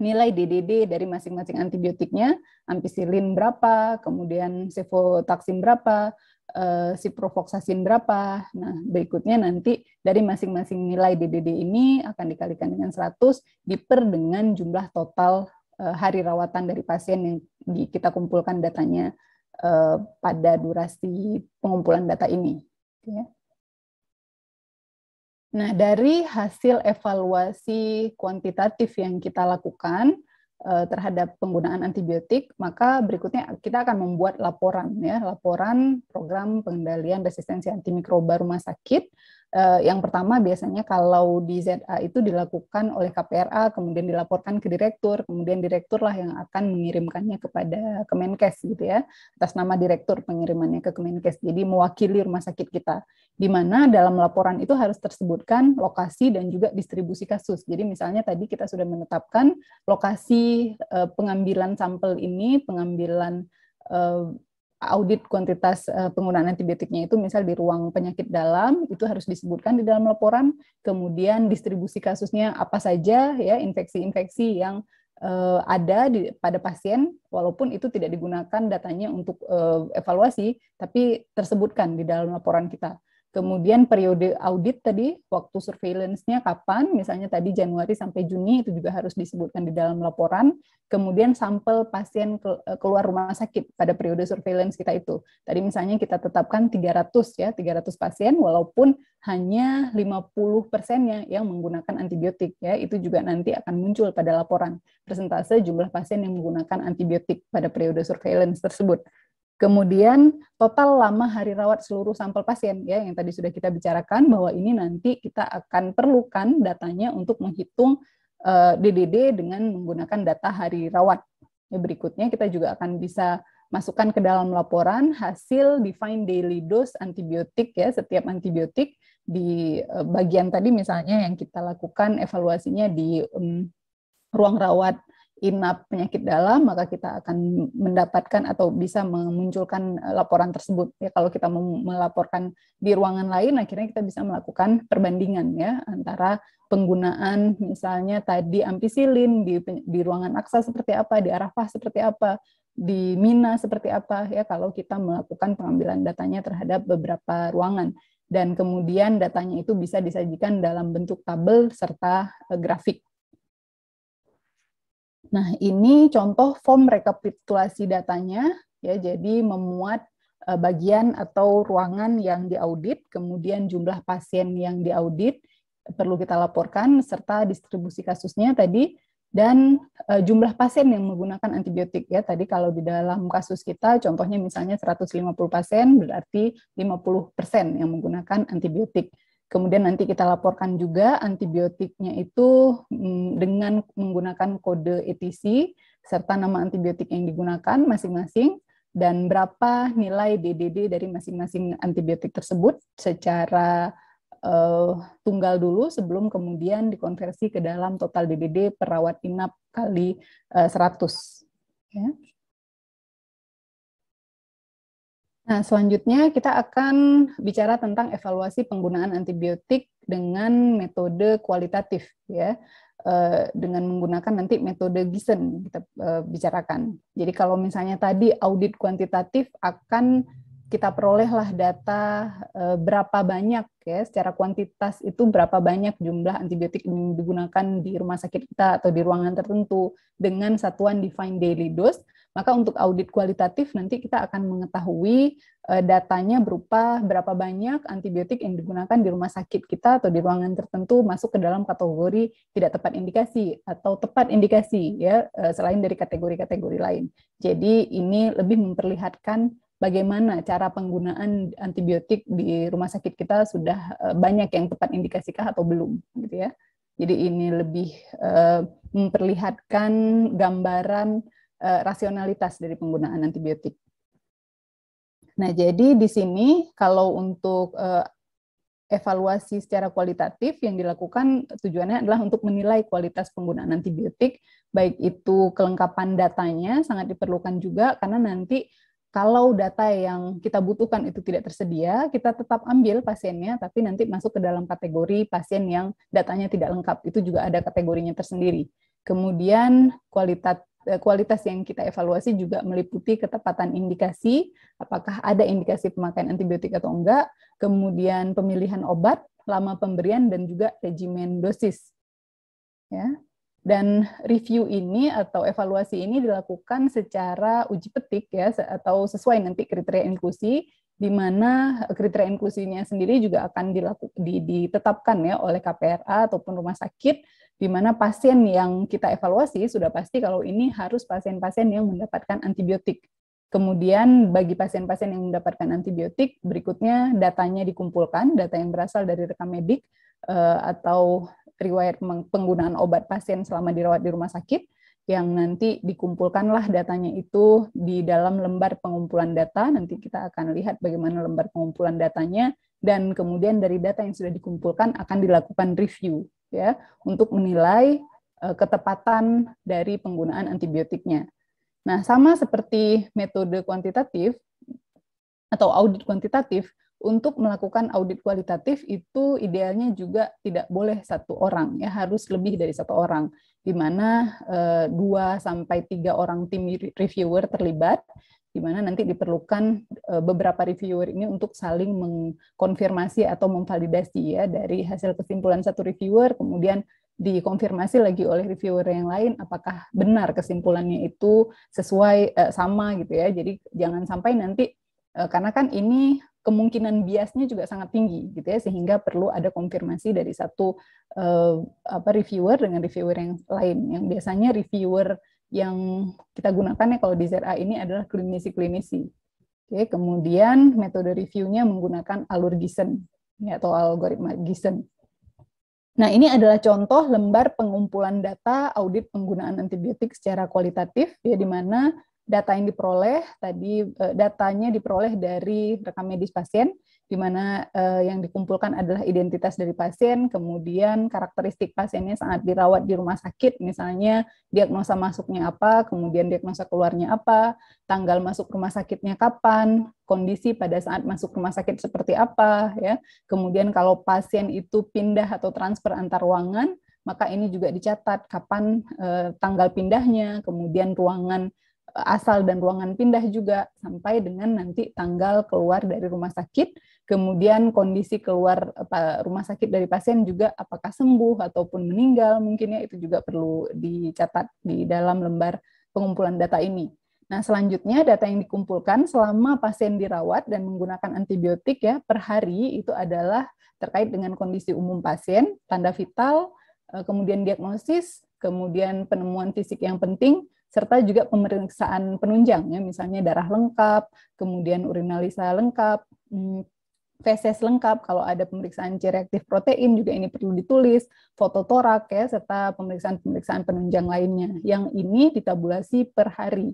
nilai DDD dari masing-masing antibiotiknya, ampicillin berapa, kemudian cefotaxim berapa, ciprofloxacin eh, berapa. Nah, berikutnya nanti dari masing-masing nilai DDD ini akan dikalikan dengan 100 diper dengan jumlah total eh, hari rawatan dari pasien yang kita kumpulkan datanya eh, pada durasi pengumpulan data ini. Gitu ya. Nah, dari hasil evaluasi kuantitatif yang kita lakukan uh, terhadap penggunaan antibiotik, maka berikutnya kita akan membuat laporan ya, laporan program pengendalian resistensi antimikroba rumah sakit Eh, yang pertama biasanya kalau di ZA itu dilakukan oleh KPRA, kemudian dilaporkan ke direktur, kemudian direkturlah yang akan mengirimkannya kepada Kemenkes gitu ya, atas nama direktur pengirimannya ke Kemenkes. Jadi mewakili rumah sakit kita, di mana dalam laporan itu harus tersebutkan lokasi dan juga distribusi kasus. Jadi misalnya tadi kita sudah menetapkan lokasi eh, pengambilan sampel ini, pengambilan eh, audit kuantitas eh, penggunaan antibiotiknya itu misal di ruang penyakit dalam itu harus disebutkan di dalam laporan kemudian distribusi kasusnya apa saja ya infeksi-infeksi yang uh, ada di, pada pasien walaupun itu tidak digunakan datanya untuk uh, evaluasi tapi tersebutkan di dalam laporan kita Kemudian periode audit tadi, waktu surveillance-nya kapan, misalnya tadi Januari sampai Juni itu juga harus disebutkan di dalam laporan. Kemudian sampel pasien eh, keluar rumah sakit pada periode surveillance kita itu. Tadi misalnya kita tetapkan 300 ya, 300 pasien walaupun hanya 50 persennya yang menggunakan antibiotik ya, itu juga nanti akan muncul pada laporan. Persentase jumlah pasien yang menggunakan antibiotik pada periode surveillance tersebut. Kemudian total lama hari rawat seluruh sampel pasien ya yang tadi sudah kita bicarakan bahwa ini nanti kita akan perlukan datanya untuk menghitung uh, eh, DDD dengan menggunakan data hari rawat. Ya, berikutnya kita juga akan bisa masukkan ke dalam laporan hasil define daily dose antibiotik ya setiap antibiotik di eh, bagian tadi misalnya yang kita lakukan evaluasinya di um, ruang rawat inap penyakit dalam maka kita akan mendapatkan atau bisa memunculkan eh, laporan tersebut ya kalau kita melaporkan di ruangan lain akhirnya kita bisa melakukan perbandingan ya antara penggunaan misalnya tadi ampicillin di di ruangan aksa seperti apa di arafah seperti apa di mina seperti apa ya kalau kita melakukan pengambilan datanya terhadap beberapa ruangan dan kemudian datanya itu bisa disajikan dalam bentuk tabel serta eh, grafik Nah, ini contoh form rekapitulasi datanya ya. Jadi memuat eh, bagian atau ruangan yang diaudit, kemudian jumlah pasien yang diaudit perlu kita laporkan serta distribusi kasusnya tadi dan eh, jumlah pasien yang menggunakan antibiotik ya tadi kalau di dalam kasus kita contohnya misalnya 150 pasien berarti 50% persen yang menggunakan antibiotik. Kemudian nanti kita laporkan juga antibiotiknya itu mm, dengan menggunakan kode ETC serta nama antibiotik yang digunakan masing-masing dan berapa nilai DDD dari masing-masing antibiotik tersebut secara uh, tunggal dulu sebelum kemudian dikonversi ke dalam total DDD perawat inap kali uh, eh, 100. Ya. Nah, selanjutnya kita akan bicara tentang evaluasi penggunaan antibiotik dengan metode kualitatif ya. Eh, dengan menggunakan nanti metode Gissen kita eh, bicarakan. Jadi kalau misalnya tadi audit kuantitatif akan kita perolehlah data eh, berapa banyak ya secara kuantitas itu berapa banyak jumlah antibiotik yang digunakan di rumah sakit kita atau di ruangan tertentu dengan satuan defined daily dose maka untuk audit kualitatif nanti kita akan mengetahui eh, datanya berupa berapa banyak antibiotik yang digunakan di rumah sakit kita atau di ruangan tertentu masuk ke dalam kategori tidak tepat indikasi atau tepat indikasi ya eh, selain dari kategori-kategori lain. Jadi ini lebih memperlihatkan bagaimana cara penggunaan antibiotik di rumah sakit kita sudah eh, banyak yang tepat indikasikah atau belum gitu ya. Jadi ini lebih memperlihatkan gambaran Eh, rasionalitas dari penggunaan antibiotik. Nah, jadi di sini kalau untuk eh, evaluasi secara kualitatif yang dilakukan tujuannya adalah untuk menilai kualitas penggunaan antibiotik, baik itu kelengkapan datanya sangat diperlukan juga karena nanti kalau data yang kita butuhkan itu tidak tersedia, kita tetap ambil pasiennya, tapi nanti masuk ke dalam kategori pasien yang datanya tidak lengkap. Itu juga ada kategorinya tersendiri. Kemudian kualitas Eh, kualitas yang kita evaluasi juga meliputi ketepatan indikasi, apakah ada indikasi pemakaian antibiotik atau enggak, kemudian pemilihan obat, lama pemberian, dan juga regimen dosis. Ya. Dan review ini atau evaluasi ini dilakukan secara uji petik ya atau sesuai nanti kriteria inklusi di mana kriteria inklusinya sendiri juga akan dilaku, di, ditetapkan ya oleh KPRA ataupun rumah sakit di mana pasien yang kita evaluasi sudah pasti kalau ini harus pasien-pasien yang mendapatkan antibiotik. Kemudian bagi pasien-pasien yang mendapatkan antibiotik, berikutnya datanya dikumpulkan, data yang berasal dari rekam medik eh, atau riwayat penggunaan obat pasien selama dirawat di rumah sakit yang nanti dikumpulkanlah datanya itu di dalam lembar pengumpulan data. Nanti kita akan lihat bagaimana lembar pengumpulan datanya dan kemudian dari data yang sudah dikumpulkan akan dilakukan review ya untuk menilai eh, ketepatan dari penggunaan antibiotiknya. Nah, sama seperti metode kuantitatif atau audit kuantitatif, untuk melakukan audit kualitatif itu idealnya juga tidak boleh satu orang ya harus lebih dari satu orang di mana eh, dua sampai tiga orang tim reviewer terlibat, di mana nanti diperlukan eh, beberapa reviewer ini untuk saling mengkonfirmasi atau memvalidasi ya dari hasil kesimpulan satu reviewer, kemudian dikonfirmasi lagi oleh reviewer yang lain apakah benar kesimpulannya itu sesuai eh, sama gitu ya. Jadi jangan sampai nanti karena kan ini kemungkinan biasnya juga sangat tinggi gitu ya sehingga perlu ada konfirmasi dari satu uh, apa reviewer dengan reviewer yang lain yang biasanya reviewer yang kita gunakan ya kalau di ZA ini adalah klinisi-klinisi. Oke, kemudian metode reviewnya menggunakan alur Gissen ya, atau algoritma gissen. Nah, ini adalah contoh lembar pengumpulan data audit penggunaan antibiotik secara kualitatif, ya, di mana data yang diperoleh tadi eh, datanya diperoleh dari rekam medis pasien di mana eh, yang dikumpulkan adalah identitas dari pasien, kemudian karakteristik pasiennya saat dirawat di rumah sakit, misalnya diagnosa masuknya apa, kemudian diagnosa keluarnya apa, tanggal masuk rumah sakitnya kapan, kondisi pada saat masuk rumah sakit seperti apa, ya. Kemudian kalau pasien itu pindah atau transfer antar ruangan, maka ini juga dicatat kapan uh, tanggal pindahnya, kemudian ruangan asal dan ruangan pindah juga sampai dengan nanti tanggal keluar dari rumah sakit, kemudian kondisi keluar eh, rumah sakit dari pasien juga apakah sembuh ataupun meninggal mungkin ya itu juga perlu dicatat di dalam lembar pengumpulan data ini. Nah, selanjutnya data yang dikumpulkan selama pasien dirawat dan menggunakan antibiotik ya per hari itu adalah terkait dengan kondisi umum pasien, tanda vital, eh, kemudian diagnosis, kemudian penemuan fisik yang penting, serta juga pemeriksaan penunjang ya misalnya darah lengkap, kemudian urinalisa lengkap, hmm, feses lengkap, kalau ada pemeriksaan C-reaktif protein juga ini perlu ditulis, foto torak ya serta pemeriksaan-pemeriksaan penunjang lainnya. Yang ini ditabulasi per hari.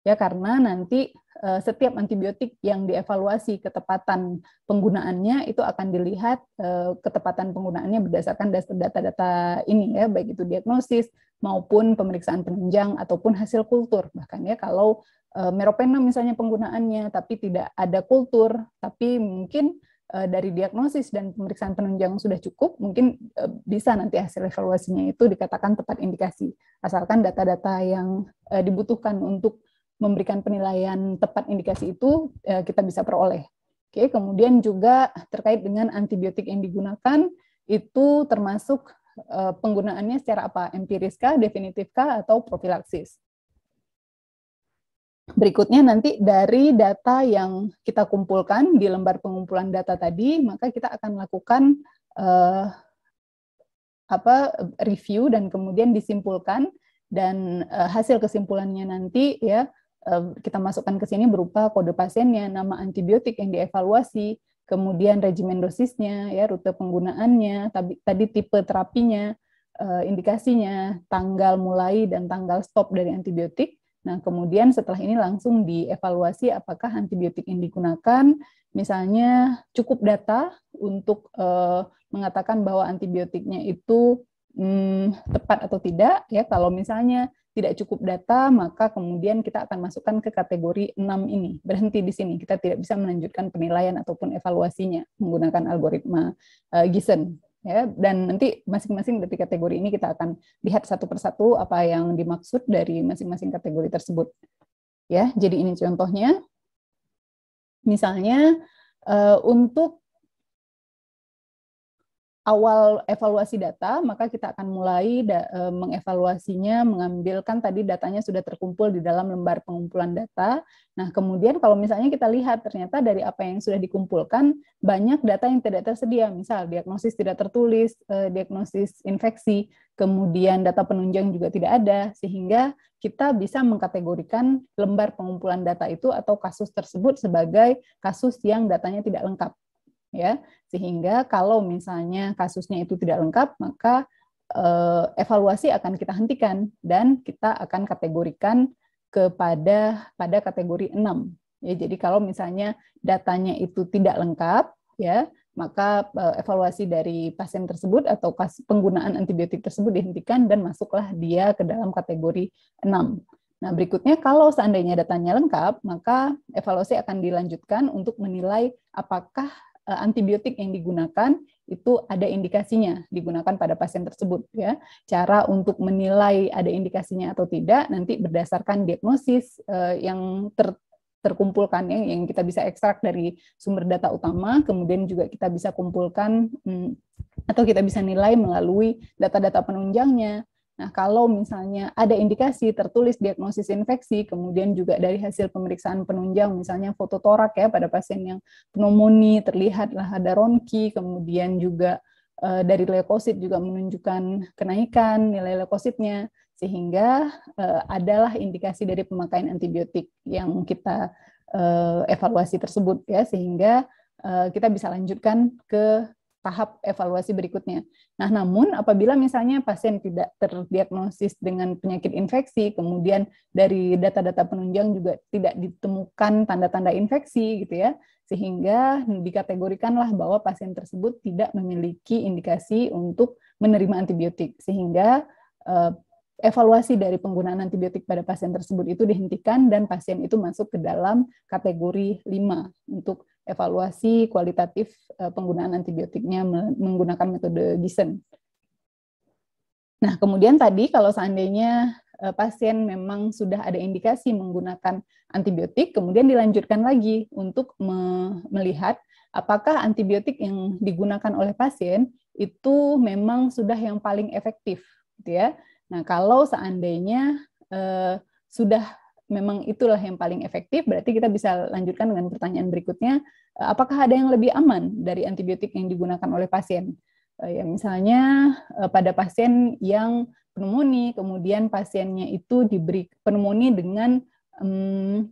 Ya karena nanti eh, setiap antibiotik yang dievaluasi ketepatan penggunaannya itu akan dilihat eh, ketepatan penggunaannya berdasarkan data-data ini ya baik itu diagnosis, maupun pemeriksaan penunjang ataupun hasil kultur. Bahkan ya kalau e, meropena misalnya penggunaannya tapi tidak ada kultur, tapi mungkin e, dari diagnosis dan pemeriksaan penunjang sudah cukup, mungkin e, bisa nanti hasil evaluasinya itu dikatakan tepat indikasi, asalkan data-data yang dibutuhkan untuk memberikan penilaian tepat indikasi itu kita bisa peroleh. Oke, kemudian juga terkait dengan antibiotik yang digunakan itu termasuk Eh, penggunaannya secara apa? definitif definitifkah, atau profilaksis? Berikutnya nanti dari data yang kita kumpulkan di lembar pengumpulan data tadi, maka kita akan lakukan uh, apa review dan kemudian disimpulkan dan uh, hasil kesimpulannya nanti ya uh, kita masukkan ke sini berupa kode pasiennya, nama antibiotik yang dievaluasi, kemudian regimen dosisnya, ya rute penggunaannya, tadi, tadi tipe terapinya, eh, indikasinya, tanggal mulai dan tanggal stop dari antibiotik. Nah, kemudian setelah ini langsung dievaluasi apakah antibiotik yang digunakan misalnya cukup data untuk eh, mengatakan bahwa antibiotiknya itu hmm, tepat atau tidak ya kalau misalnya tidak cukup data, maka kemudian kita akan masukkan ke kategori 6 ini. Berhenti di sini, kita tidak bisa melanjutkan penilaian ataupun evaluasinya menggunakan algoritma uh, Ya, dan nanti masing-masing dari kategori ini kita akan lihat satu persatu apa yang dimaksud dari masing-masing kategori tersebut. Ya, jadi ini contohnya. Misalnya eh, untuk awal evaluasi data, maka kita akan mulai da, e, mengevaluasinya, mengambilkan tadi datanya sudah terkumpul di dalam lembar pengumpulan data. Nah, kemudian kalau misalnya kita lihat ternyata dari apa yang sudah dikumpulkan banyak data yang tidak tersedia, misal diagnosis tidak tertulis, e, diagnosis infeksi, kemudian data penunjang juga tidak ada, sehingga kita bisa mengkategorikan lembar pengumpulan data itu atau kasus tersebut sebagai kasus yang datanya tidak lengkap ya sehingga kalau misalnya kasusnya itu tidak lengkap maka eh, evaluasi akan kita hentikan dan kita akan kategorikan kepada pada kategori 6 ya jadi kalau misalnya datanya itu tidak lengkap ya maka eh, evaluasi dari pasien tersebut atau penggunaan antibiotik tersebut dihentikan dan masuklah dia ke dalam kategori 6. Nah, berikutnya kalau seandainya datanya lengkap, maka evaluasi akan dilanjutkan untuk menilai apakah Eh, antibiotik yang digunakan itu ada indikasinya digunakan pada pasien tersebut ya. Cara untuk menilai ada indikasinya atau tidak nanti berdasarkan diagnosis uh, yang ter, terkumpulkan ya, yang kita bisa ekstrak dari sumber data utama, kemudian juga kita bisa kumpulkan hmm, atau kita bisa nilai melalui data-data penunjangnya, Nah, kalau misalnya ada indikasi tertulis diagnosis infeksi, kemudian juga dari hasil pemeriksaan penunjang, misalnya foto torak ya pada pasien yang pneumonia terlihatlah ada ronki, kemudian juga e, dari leukosit juga menunjukkan kenaikan nilai leukositnya, sehingga eh, adalah indikasi dari pemakaian antibiotik yang kita eh, evaluasi tersebut ya, sehingga kita bisa lanjutkan ke tahap evaluasi berikutnya. Nah, namun apabila misalnya pasien tidak terdiagnosis dengan penyakit infeksi, kemudian dari data-data penunjang juga tidak ditemukan tanda-tanda infeksi gitu ya, sehingga dikategorikanlah bahwa pasien tersebut tidak memiliki indikasi untuk menerima antibiotik sehingga eh, evaluasi dari penggunaan antibiotik pada pasien tersebut itu dihentikan dan pasien itu masuk ke dalam kategori 5 untuk evaluasi kualitatif eh, penggunaan antibiotiknya menggunakan metode Gissen. Nah, kemudian tadi kalau seandainya eh, pasien memang sudah ada indikasi menggunakan antibiotik, kemudian dilanjutkan lagi untuk melihat apakah antibiotik yang digunakan oleh pasien itu memang sudah yang paling efektif, gitu ya. Nah, kalau seandainya eh, sudah memang itulah yang paling efektif, berarti kita bisa lanjutkan dengan pertanyaan berikutnya, eh, apakah ada yang lebih aman dari antibiotik yang digunakan oleh pasien? Eh, ya misalnya eh, pada pasien yang pneumonia, kemudian pasiennya itu diberi pneumonia dengan hmm,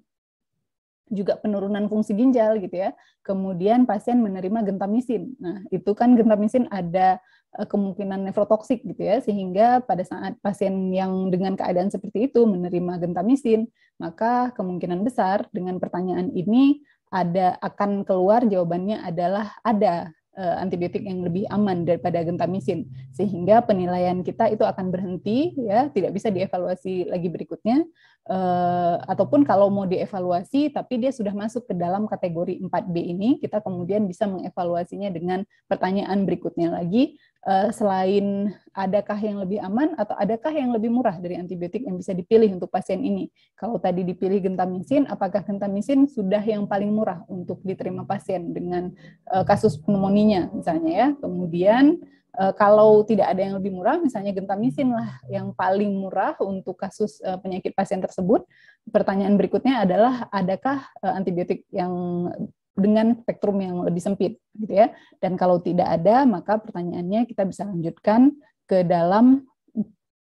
juga penurunan fungsi ginjal gitu ya. Kemudian pasien menerima gentamisin. Nah, itu kan gentamisin ada Eh, kemungkinan nefrotoksik gitu ya sehingga pada saat pasien yang dengan keadaan seperti itu menerima gentamisin maka kemungkinan besar dengan pertanyaan ini ada akan keluar jawabannya adalah ada eh, antibiotik yang lebih aman daripada gentamisin sehingga penilaian kita itu akan berhenti ya tidak bisa dievaluasi lagi berikutnya e, ataupun kalau mau dievaluasi tapi dia sudah masuk ke dalam kategori 4B ini kita kemudian bisa mengevaluasinya dengan pertanyaan berikutnya lagi Eh, selain adakah yang lebih aman atau adakah yang lebih murah dari antibiotik yang bisa dipilih untuk pasien ini. Kalau tadi dipilih gentamisin, apakah gentamisin sudah yang paling murah untuk diterima pasien dengan eh, kasus pneumonia misalnya ya. Kemudian eh, kalau tidak ada yang lebih murah, misalnya gentamisin lah yang paling murah untuk kasus penyakit pasien tersebut. Pertanyaan berikutnya adalah adakah antibiotik yang dengan spektrum yang lebih sempit gitu ya. Dan kalau tidak ada maka pertanyaannya kita bisa lanjutkan ke dalam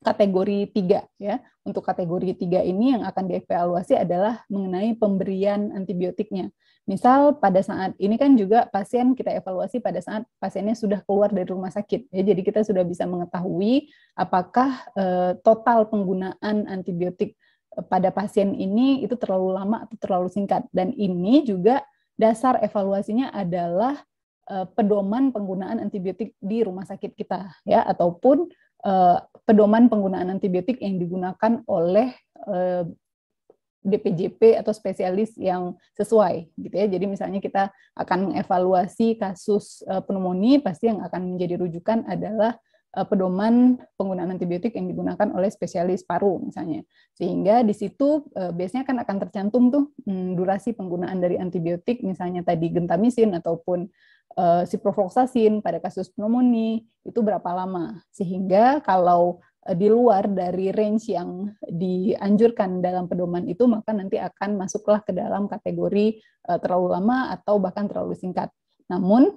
kategori tiga, ya. Untuk kategori tiga ini yang akan dievaluasi adalah mengenai pemberian antibiotiknya. Misal pada saat ini kan juga pasien kita evaluasi pada saat pasiennya sudah keluar dari rumah sakit ya. Jadi kita sudah bisa mengetahui apakah eh, total penggunaan antibiotik eh, pada pasien ini itu terlalu lama atau terlalu singkat dan ini juga dasar evaluasinya adalah eh, pedoman penggunaan antibiotik di rumah sakit kita ya ataupun eh, pedoman penggunaan antibiotik yang digunakan oleh eh, DPJP atau spesialis yang sesuai gitu ya. Jadi misalnya kita akan mengevaluasi kasus pneumonia pasti yang akan menjadi rujukan adalah Eh, pedoman penggunaan antibiotik yang digunakan oleh spesialis paru misalnya. Sehingga di situ eh, biasanya kan akan tercantum tuh hmm, durasi penggunaan dari antibiotik misalnya tadi gentamisin ataupun uh, ciprofloxacin pada kasus pneumonia itu berapa lama. Sehingga kalau di luar dari range yang dianjurkan dalam pedoman itu maka nanti akan masuklah ke dalam kategori terlalu lama atau bahkan terlalu singkat. Namun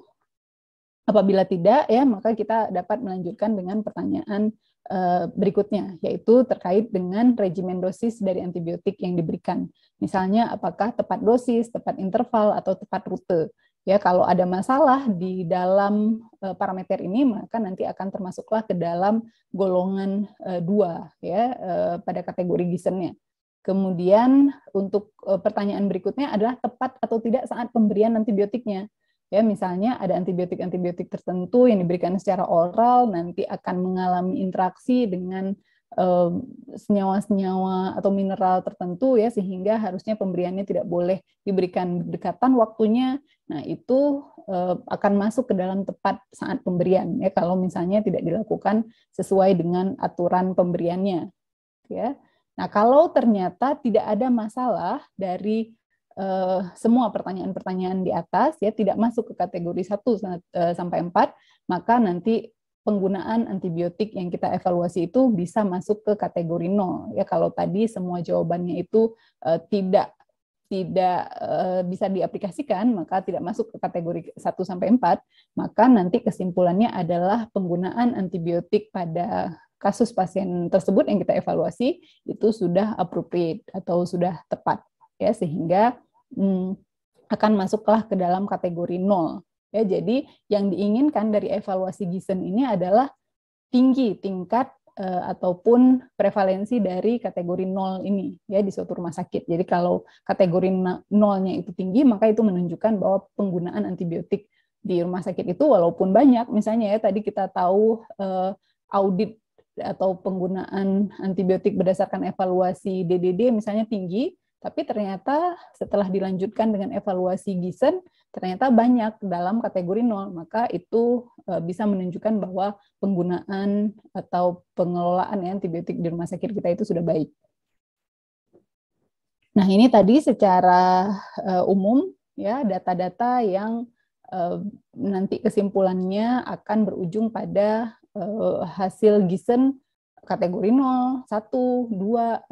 Apabila tidak, ya maka kita dapat melanjutkan dengan pertanyaan uh, berikutnya, yaitu terkait dengan regimen dosis dari antibiotik yang diberikan. Misalnya, apakah tepat dosis, tepat interval, atau tepat rute. Ya, kalau ada masalah di dalam eh, parameter ini, maka nanti akan termasuklah ke dalam golongan eh, dua ya pada kategori gisennya. Kemudian untuk pertanyaan berikutnya adalah tepat atau tidak saat pemberian antibiotiknya. Ya, misalnya ada antibiotik-antibiotik tertentu yang diberikan secara oral nanti akan mengalami interaksi dengan eh, senyawa-senyawa atau mineral tertentu ya sehingga harusnya pemberiannya tidak boleh diberikan berdekatan waktunya. Nah, itu eh, akan masuk ke dalam tepat saat pemberian ya kalau misalnya tidak dilakukan sesuai dengan aturan pemberiannya. Ya. Nah, kalau ternyata tidak ada masalah dari uh, semua pertanyaan-pertanyaan di atas ya tidak masuk ke kategori 1 uh, eh, sampai 4, maka nanti penggunaan antibiotik yang kita evaluasi itu bisa masuk ke kategori 0 ya kalau tadi semua jawabannya itu uh, tidak tidak uh, bisa diaplikasikan maka tidak masuk ke kategori 1 sampai 4 maka nanti kesimpulannya adalah penggunaan antibiotik pada kasus pasien tersebut yang kita evaluasi itu sudah appropriate atau sudah tepat ya sehingga hmm, akan masuklah ke dalam kategori nol. Ya, jadi yang diinginkan dari evaluasi Gisen ini adalah tinggi tingkat eh, ataupun prevalensi dari kategori nol ini ya di suatu rumah sakit. Jadi kalau kategori nolnya itu tinggi, maka itu menunjukkan bahwa penggunaan antibiotik di rumah sakit itu walaupun banyak, misalnya ya tadi kita tahu eh, audit atau penggunaan antibiotik berdasarkan evaluasi DDD misalnya tinggi, tapi ternyata setelah dilanjutkan dengan evaluasi Gisen, ternyata banyak dalam kategori nol. Maka itu e, bisa menunjukkan bahwa penggunaan atau pengelolaan antibiotik di rumah sakit kita itu sudah baik. Nah ini tadi secara e, umum ya data-data yang e, nanti kesimpulannya akan berujung pada hasil Gisen kategori 0, 1, 2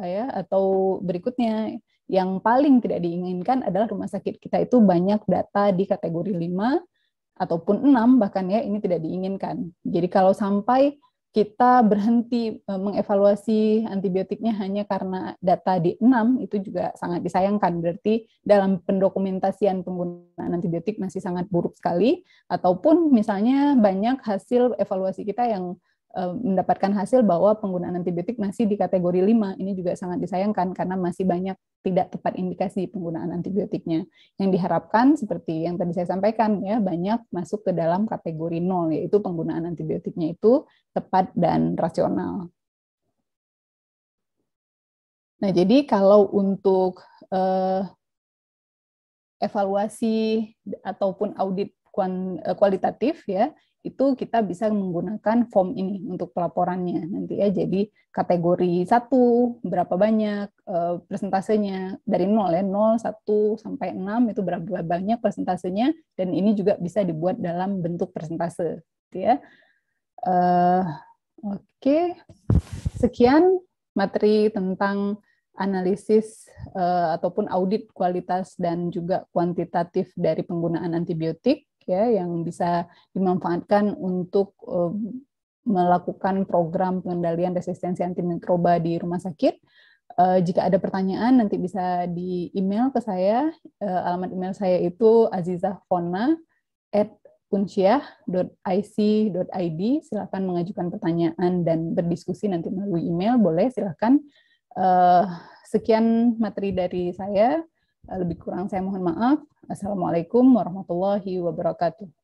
ya atau berikutnya yang paling tidak diinginkan adalah rumah sakit kita itu banyak data di kategori 5 ataupun 6 bahkan ya ini tidak diinginkan. Jadi kalau sampai kita berhenti eh, mengevaluasi antibiotiknya hanya karena data di 6 itu juga sangat disayangkan. Berarti dalam pendokumentasian penggunaan antibiotik masih sangat buruk sekali ataupun misalnya banyak hasil evaluasi kita yang Eh, mendapatkan hasil bahwa penggunaan antibiotik masih di kategori 5. Ini juga sangat disayangkan karena masih banyak tidak tepat indikasi penggunaan antibiotiknya. Yang diharapkan seperti yang tadi saya sampaikan ya banyak masuk ke dalam kategori 0 yaitu penggunaan antibiotiknya itu tepat dan rasional. Nah, jadi kalau untuk eh, evaluasi ataupun audit eh, kualitatif ya itu kita bisa menggunakan form ini untuk pelaporannya nanti ya jadi kategori satu berapa banyak e, eh, presentasenya dari nol ya nol satu sampai enam itu berapa banyak presentasenya dan ini juga bisa dibuat dalam bentuk presentase gitu ya e, oke okay. sekian materi tentang analisis e, ataupun audit kualitas dan juga kuantitatif dari penggunaan antibiotik ya yang bisa dimanfaatkan untuk uh, melakukan program pengendalian resistensi antimikroba di rumah sakit. Uh, jika ada pertanyaan nanti bisa di email ke saya. Uh, alamat email saya itu azizahfona at punsyah.ic.id. Silakan mengajukan pertanyaan dan berdiskusi nanti melalui email. Boleh silakan. Uh, sekian materi dari saya. Eh, lebih kurang saya mohon maaf. Assalamualaikum warahmatullahi wabarakatuh.